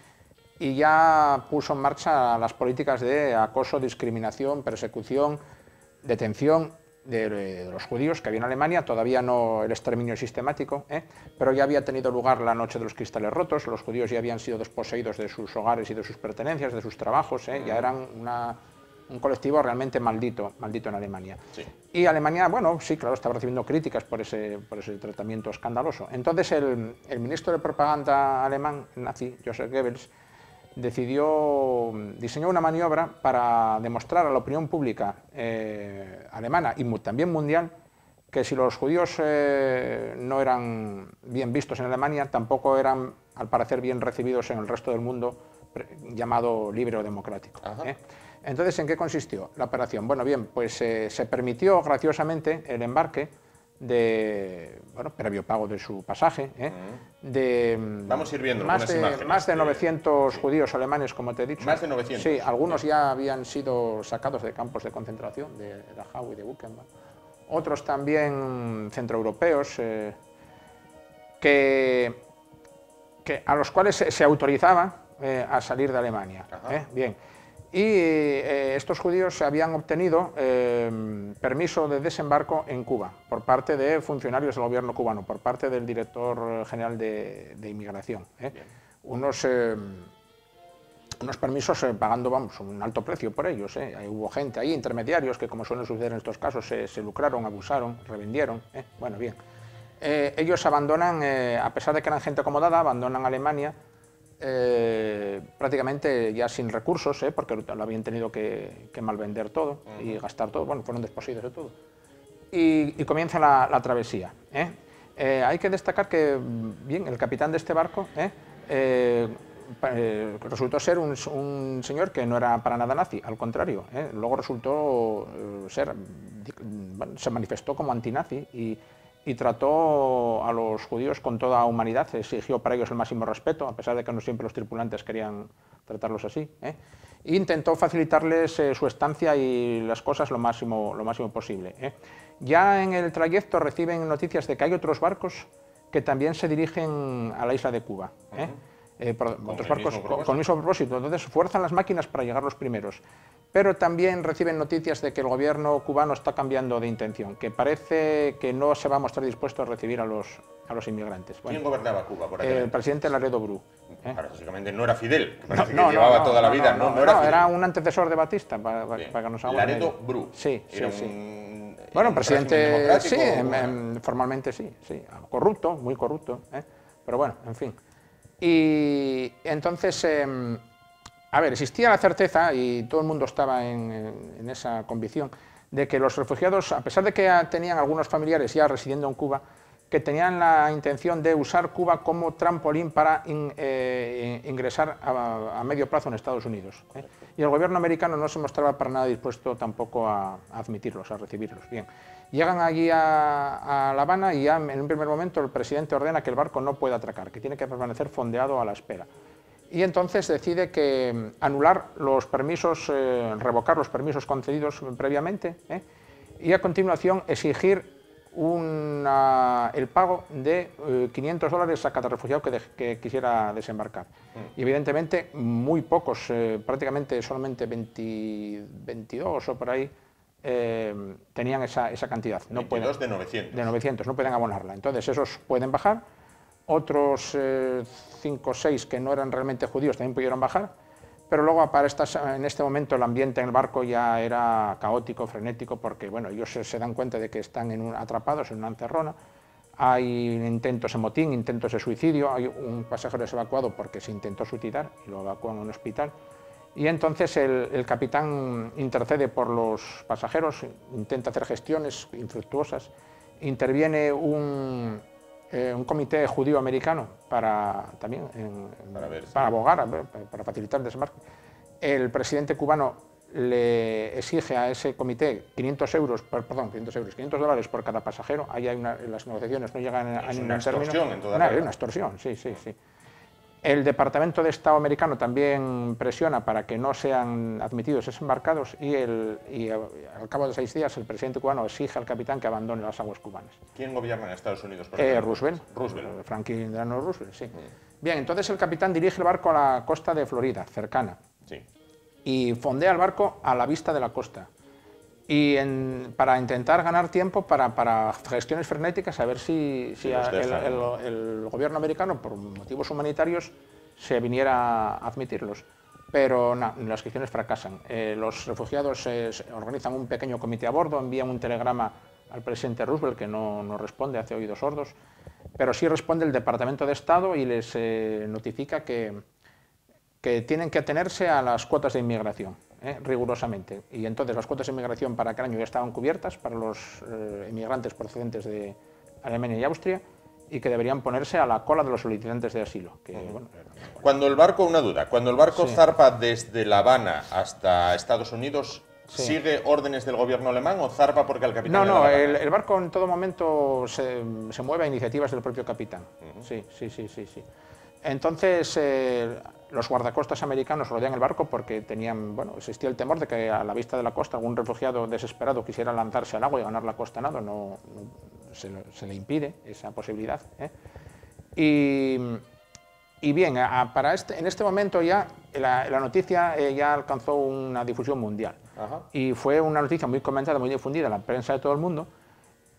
y ya puso en marcha las políticas de acoso, discriminación, persecución, detención de, los judíos que había en Alemania, todavía no el exterminio sistemático, ¿eh? pero ya había tenido lugar la noche de los cristales rotos, los judíos ya habían sido desposeídos de sus hogares y de sus pertenencias, de sus trabajos, ¿eh? ya eran una un colectivo realmente maldito, maldito en Alemania. Y Alemania, bueno, sí, claro, estaba recibiendo críticas por ese, por ese tratamiento escandaloso. Entonces el, ministro de propaganda alemán, nazi, Joseph Goebbels, decidió, diseñó una maniobra para demostrar a la opinión pública eh, alemana y también mundial que si los judíos eh, no eran bien vistos en Alemania, tampoco eran, al parecer, bien recibidos en el resto del mundo llamado libre o democrático. ¿eh? Entonces, ¿en qué consistió la operación? Bueno, bien, pues eh, se permitió graciosamente el embarque de, bueno, previo pago de su pasaje, ¿eh? de Vamos más, de, más de 900 judíos alemanes, como te he dicho. Más de 900. Sí, algunos ya habían sido sacados de campos de concentración, de Dachau y de Buchenwald. Otros también centroeuropeos, eh, que, a los cuales se, autorizaba a salir de Alemania. Bien y eh, estos judíos habían obtenido eh, permiso de desembarco en Cuba por parte de funcionarios del gobierno cubano, por parte del director general de, inmigración. ¿eh? Unos, unos permisos pagando vamos, un alto precio por ellos. Hubo gente ahí, intermediarios, que como suele suceder en estos casos, se, se lucraron, abusaron, revendieron. Bueno, bien. ellos abandonan, a pesar de que eran gente acomodada, abandonan Alemania eh, prácticamente ya sin recursos, ¿eh? porque lo habían tenido que, malvender todo y gastar todo, bueno, fueron desposeídos de todo. Y, comienza la, travesía. ¿eh? hay que destacar que, bien, el capitán de este barco resultó ser un, señor que no era para nada nazi, al contrario, luego resultó ser, se manifestó como antinazi y y trató a los judíos con toda humanidad, exigió para ellos el máximo respeto, a pesar de que no siempre los tripulantes querían tratarlos así. ¿eh? E intentó facilitarles eh, su estancia y las cosas lo máximo, lo máximo posible. ¿eh? Ya en el trayecto reciben noticias de que hay otros barcos que también se dirigen a la isla de Cuba. Eh, con, otros barcos con, el mismo propósito. Entonces fuerzan las máquinas para llegar los primeros. Pero también reciben noticias de que el gobierno cubano está cambiando de intención, que parece que no se va a mostrar dispuesto a recibir a los, a los inmigrantes. ¿Quién gobernaba Cuba por El presidente Laredo Bru. ¿eh? básicamente no era Fidel, que llevaba toda la vida. No, era, era, un antecesor de Batista, para, que nos hagamos Laredo Bru. Sí, Bueno, presidente, sí, em, em, formalmente sí, sí, corrupto, muy corrupto, ¿eh? pero bueno, en fin. Y entonces, em, a ver, existía la certeza, y todo el mundo estaba en esa convicción, de que los refugiados, a pesar de que tenían algunos familiares ya residiendo en Cuba, que tenían la intención de usar Cuba como trampolín para eh, ingresar a, medio plazo en Estados Unidos. ¿eh? Y el gobierno americano no se mostraba para nada dispuesto tampoco a, admitirlos, a recibirlos. Bien, llegan allí a, La Habana y en un primer momento el presidente ordena que el barco no pueda atracar, que tiene que permanecer fondeado a la espera. Y entonces decide que mm, anular los permisos, eh, revocar los permisos concedidos previamente y a continuación exigir el pago de 500 eh, dólares a cada refugiado que, quisiera desembarcar. Mm. Y evidentemente muy pocos, eh, prácticamente solamente 22 o por ahí, eh, tenían esa, cantidad. No 22 de 900. De 900, no pueden abonarla. Entonces esos pueden bajar, otros 5 o 6 que no eran realmente judíos también pudieron bajar, pero luego para en este momento el ambiente en el barco ya era caótico, frenético, porque bueno, ellos se, dan cuenta de que están atrapados en una encerrona, hay intentos de motín, intentos de suicidio, hay un pasajero es evacuado porque se intentó suicidar y lo evacuan a un hospital. Y entonces el, capitán intercede por los pasajeros, intenta hacer gestiones infructuosas, interviene un, eh, un comité judío americano para, también, para, abogar, para facilitar el desembarque. El presidente cubano le exige a ese comité 500 euros, perdón, 500 euros, 500 dólares por cada pasajero. Ahí hay una, las negociaciones no llegan a ningún una extorsión En toda no, la una extorsión, sí, sí, sí. El Departamento de Estado americano también presiona para que no sean admitidos desembarcados y, y, al cabo de seis días el presidente cubano exige al capitán que abandone las aguas cubanas. ¿Quién gobierna en Estados Unidos? Eh, Roosevelt. Roosevelt. Eh, Franklin Roosevelt, sí. Bien, entonces el capitán dirige el barco a la costa de Florida, cercana. Sí. Y fondea el barco a la vista de la costa y para intentar ganar tiempo para, gestiones frenéticas, a ver si, el, gobierno americano, por motivos humanitarios, se viniera a admitirlos. Pero no, las gestiones fracasan. Eh, los refugiados organizan un pequeño comité a bordo, envían un telegrama al presidente Roosevelt, que no, responde, hace oídos sordos, pero sí responde el Departamento de Estado y les eh, notifica que, que tienen que atenerse a las cuotas de inmigración ¿eh? rigurosamente. Y entonces las cuotas de inmigración para cada año ya estaban cubiertas para los eh, inmigrantes procedentes de Alemania y Austria y que deberían ponerse a la cola de los solicitantes de asilo. cuando el barco, una duda, cuando el barco zarpa desde La Habana hasta Estados Unidos, ¿sigue órdenes del gobierno alemán o zarpa porque el capitán... No, no, el, barco en todo momento se, mueve a iniciativas del propio capitán. Sí, sí, sí, sí, sí. Entonces, eh, los guardacostas americanos rodean el barco porque tenían, bueno, existía el temor de que a la vista de la costa algún refugiado desesperado quisiera lanzarse al agua y ganar la costa nada. no, se, le impide esa posibilidad. ¿eh? Y, bien, para este, en este momento ya la, noticia eh, ya alcanzó una difusión mundial y fue una noticia muy comentada, muy difundida en la prensa de todo el mundo.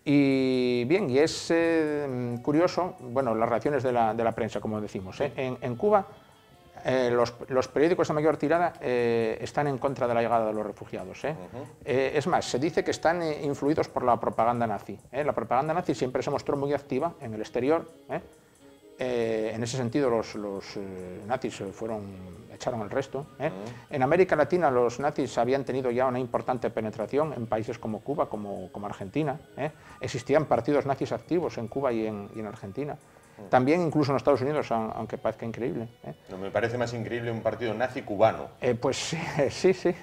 Y bien, y es eh, curioso, bueno, las reacciones de la, prensa, como decimos. en Cuba eh, los, periódicos de mayor tirada eh, están en contra de la llegada de los refugiados. ¿eh? es más, se dice que están influidos por la propaganda nazi. La propaganda nazi siempre se mostró muy activa en el exterior. en ese sentido, los, nazis fueron, echaron el resto. En América Latina, los nazis habían tenido ya una importante penetración en países como Cuba, como, Argentina. Existían partidos nazis activos en Cuba y en Argentina. También incluso en Estados Unidos, aunque parezca increíble. ¿eh? No, me parece más increíble un partido nazi cubano. Eh, pues sí, (laughs) sí, sí.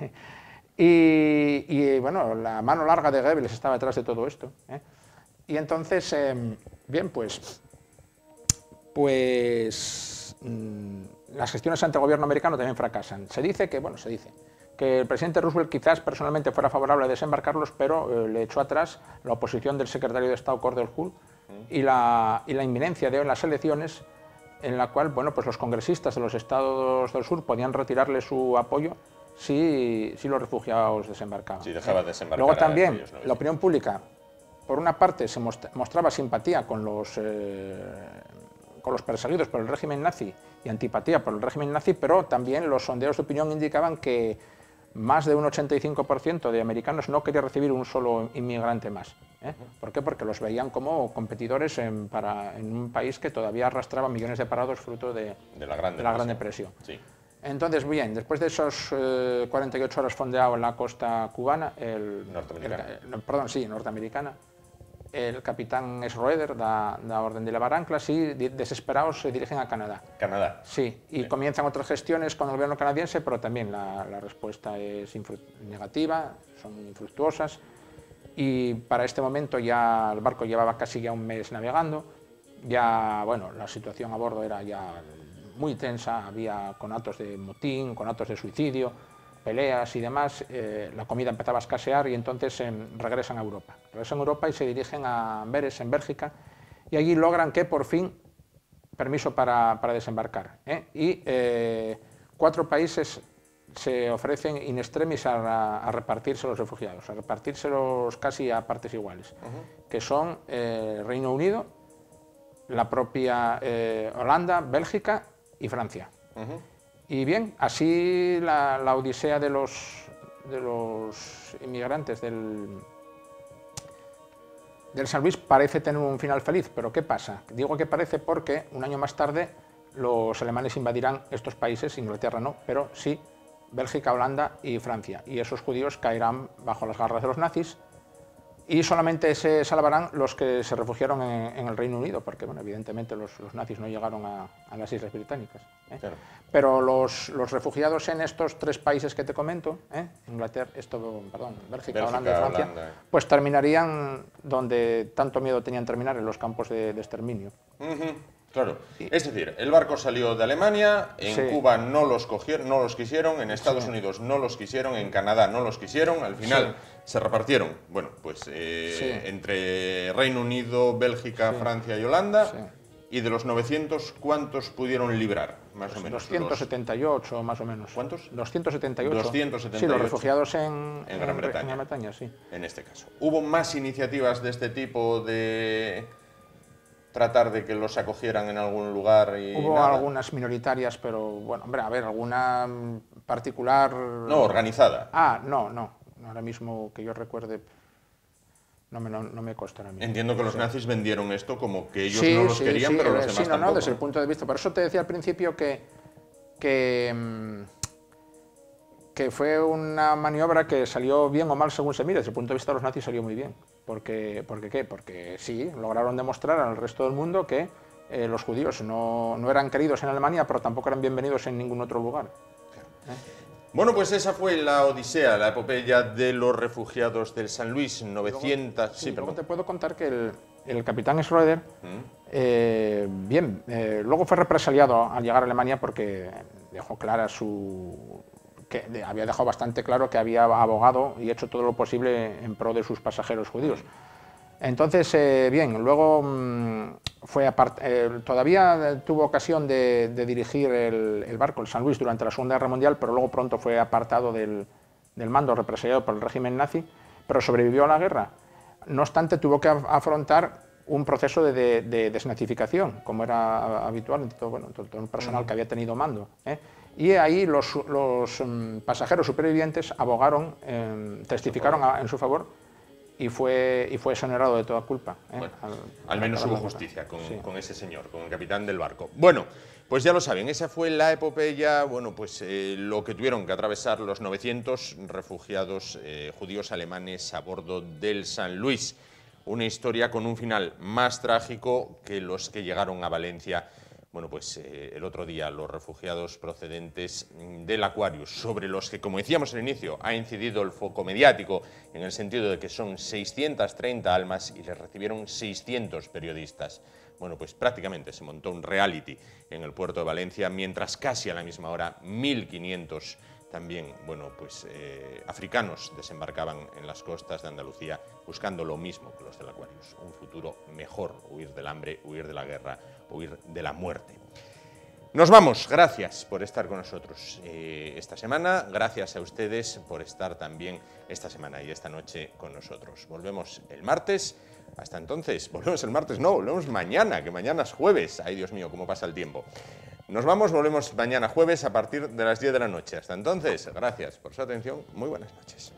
Y, bueno, la mano larga de Goebbels estaba detrás de todo esto. ¿eh? Y entonces, em, bien, pues, pues mm, las gestiones ante el gobierno americano también fracasan. Se dice que, bueno, se dice que el presidente Roosevelt quizás personalmente fuera favorable a desembarcarlos, pero le echó atrás la oposición del secretario de Estado Cordell Hull, y la, y la inminencia de las elecciones en la cual bueno, pues los congresistas de los estados del sur podían retirarle su apoyo si, si los refugiados desembarcaban. Luego también la opinión pública, por una parte, se mostraba simpatía con los, eh, con los perseguidos por el régimen nazi y antipatía por el régimen nazi, pero también los sondeos de opinión indicaban que más de un 85% de americanos no quería recibir un solo inmigrante más. ¿eh? ¿Por qué? Porque los veían como competidores en, un país que todavía arrastraba millones de parados fruto de, la Gran, la gran Depresión. Entonces, bien, después de esos 48 eh, horas fondeado en la costa cubana, el, norteamericana. perdón, sí, norteamericana, el capitán Schroeder da, orden de la anclas y desesperados se dirigen a Canadá. Canadá. Sí, y comienzan otras gestiones con el gobierno canadiense, pero también la, respuesta es negativa, son infructuosas. Y para este momento ya el barco llevaba casi ya un mes navegando. Ya, bueno, la situación a bordo era ya muy tensa, había conatos de motín, conatos de suicidio peleas y demás, eh, la comida empezaba a escasear y entonces em, regresan a Europa. Regresan a Europa y se dirigen a Amberes, en Bélgica, y allí logran que por fin permiso para, desembarcar. ¿eh? Y eh, cuatro países se ofrecen in extremis a, repartirse los refugiados, a repartírselos casi a partes iguales, que son Reino Unido, la propia Holanda, Bélgica y Francia. Y bien, así la, odisea de los, de los inmigrantes del, del San Luis parece tener un final feliz, pero ¿qué pasa? Digo que parece porque un año más tarde los alemanes invadirán estos países, Inglaterra no, pero sí Bélgica, Holanda y Francia, y esos judíos caerán bajo las garras de los nazis y solamente se salvarán los que se refugiaron en, el Reino Unido, porque bueno, evidentemente los, nazis no llegaron a, las Islas Británicas. ¿eh? Pero los, los, refugiados en estos tres países que te comento, ¿eh? Inglaterra, esto, perdón, Bélgica, Holanda y Francia, eh. pues terminarían donde tanto miedo tenían terminar, en los campos de, exterminio. Claro. Es decir, el barco salió de Alemania, en Cuba no los cogieron, no los quisieron, en Estados Unidos no los quisieron, en Canadá no los quisieron, al final se repartieron, bueno, pues eh, entre Reino Unido, Bélgica, Francia y Holanda. ¿Y de los 900 cuántos pudieron librar, más o menos? 278, más o menos. ¿Cuántos? 278. Sí, los refugiados en, Gran Bretaña. En sí. En este caso. ¿Hubo más iniciativas de este tipo de tratar de que los acogieran en algún lugar? Y Hubo algunas minoritarias, pero bueno, hombre, a ver, alguna particular... No, organizada. Ah, no, no ahora mismo que yo recuerde, no me, no, costará Entiendo que los nazis vendieron esto como que ellos no los querían, pero los demás sí, no, no, desde el punto de vista. Por eso te decía al principio que, que, mm, que fue una maniobra que salió bien o mal según se mire. Desde el punto de vista de los nazis salió muy bien. Porque, porque ¿qué? Porque sí, lograron demostrar al resto del mundo que eh, los judíos no, eran queridos en Alemania, pero tampoco eran bienvenidos en ningún otro lugar. Claro. ¿Eh? Bueno, pues esa fue la odisea, la epopeya de los refugiados del San Luis, 900... sí, perdón. te puedo contar que el, capitán Schroeder, mm. eh, bien, eh, luego fue represaliado al llegar a Alemania porque dejó clara su... que había dejado bastante claro que había abogado y hecho todo lo posible en pro de sus pasajeros judíos. Entonces, eh, bien, luego mm, fue eh, todavía tuvo ocasión de, dirigir el, barco, el San Luis, durante la Segunda Guerra Mundial, pero luego pronto fue apartado del, mando represaliado por el régimen nazi, pero sobrevivió a la guerra. No obstante, tuvo que afrontar un proceso de, de, desnazificación, como era habitual en todo, el personal que había tenido mando. ¿eh? Y ahí los, mm, pasajeros supervivientes abogaron, em, testificaron en su favor y fue, y fue exonerado de toda culpa. ¿eh? al, menos hubo justicia con, ese señor, con el capitán del barco. Bueno, pues ya lo saben, esa fue la epopeya, bueno, pues eh, lo que tuvieron que atravesar los 900 refugiados eh, judíos alemanes a bordo del San Luis. Una historia con un final más trágico que los que llegaron a Valencia bueno, pues eh, el otro día los refugiados procedentes del Aquarius, sobre los que, como decíamos al inicio, ha incidido el foco mediático en el sentido de que son 630 almas y les recibieron 600 periodistas. Bueno, pues prácticamente se montó un reality en el puerto de Valencia, mientras casi a la misma hora 1.500 también, bueno, pues eh, africanos desembarcaban en las costas de Andalucía buscando lo mismo que los del Aquarius, un futuro mejor, huir del hambre, huir de la guerra, huir de la muerte. Nos vamos, gracias por estar con nosotros eh, esta semana, gracias a ustedes por estar también esta semana y esta noche con nosotros. Volvemos el martes, hasta entonces, (laughs) volvemos el martes, no, volvemos mañana, que mañana es jueves, ay Dios mío, cómo pasa el tiempo. Nos vamos, volvemos mañana jueves a partir de las 10 de la noche. Hasta entonces, gracias por su atención, muy buenas noches.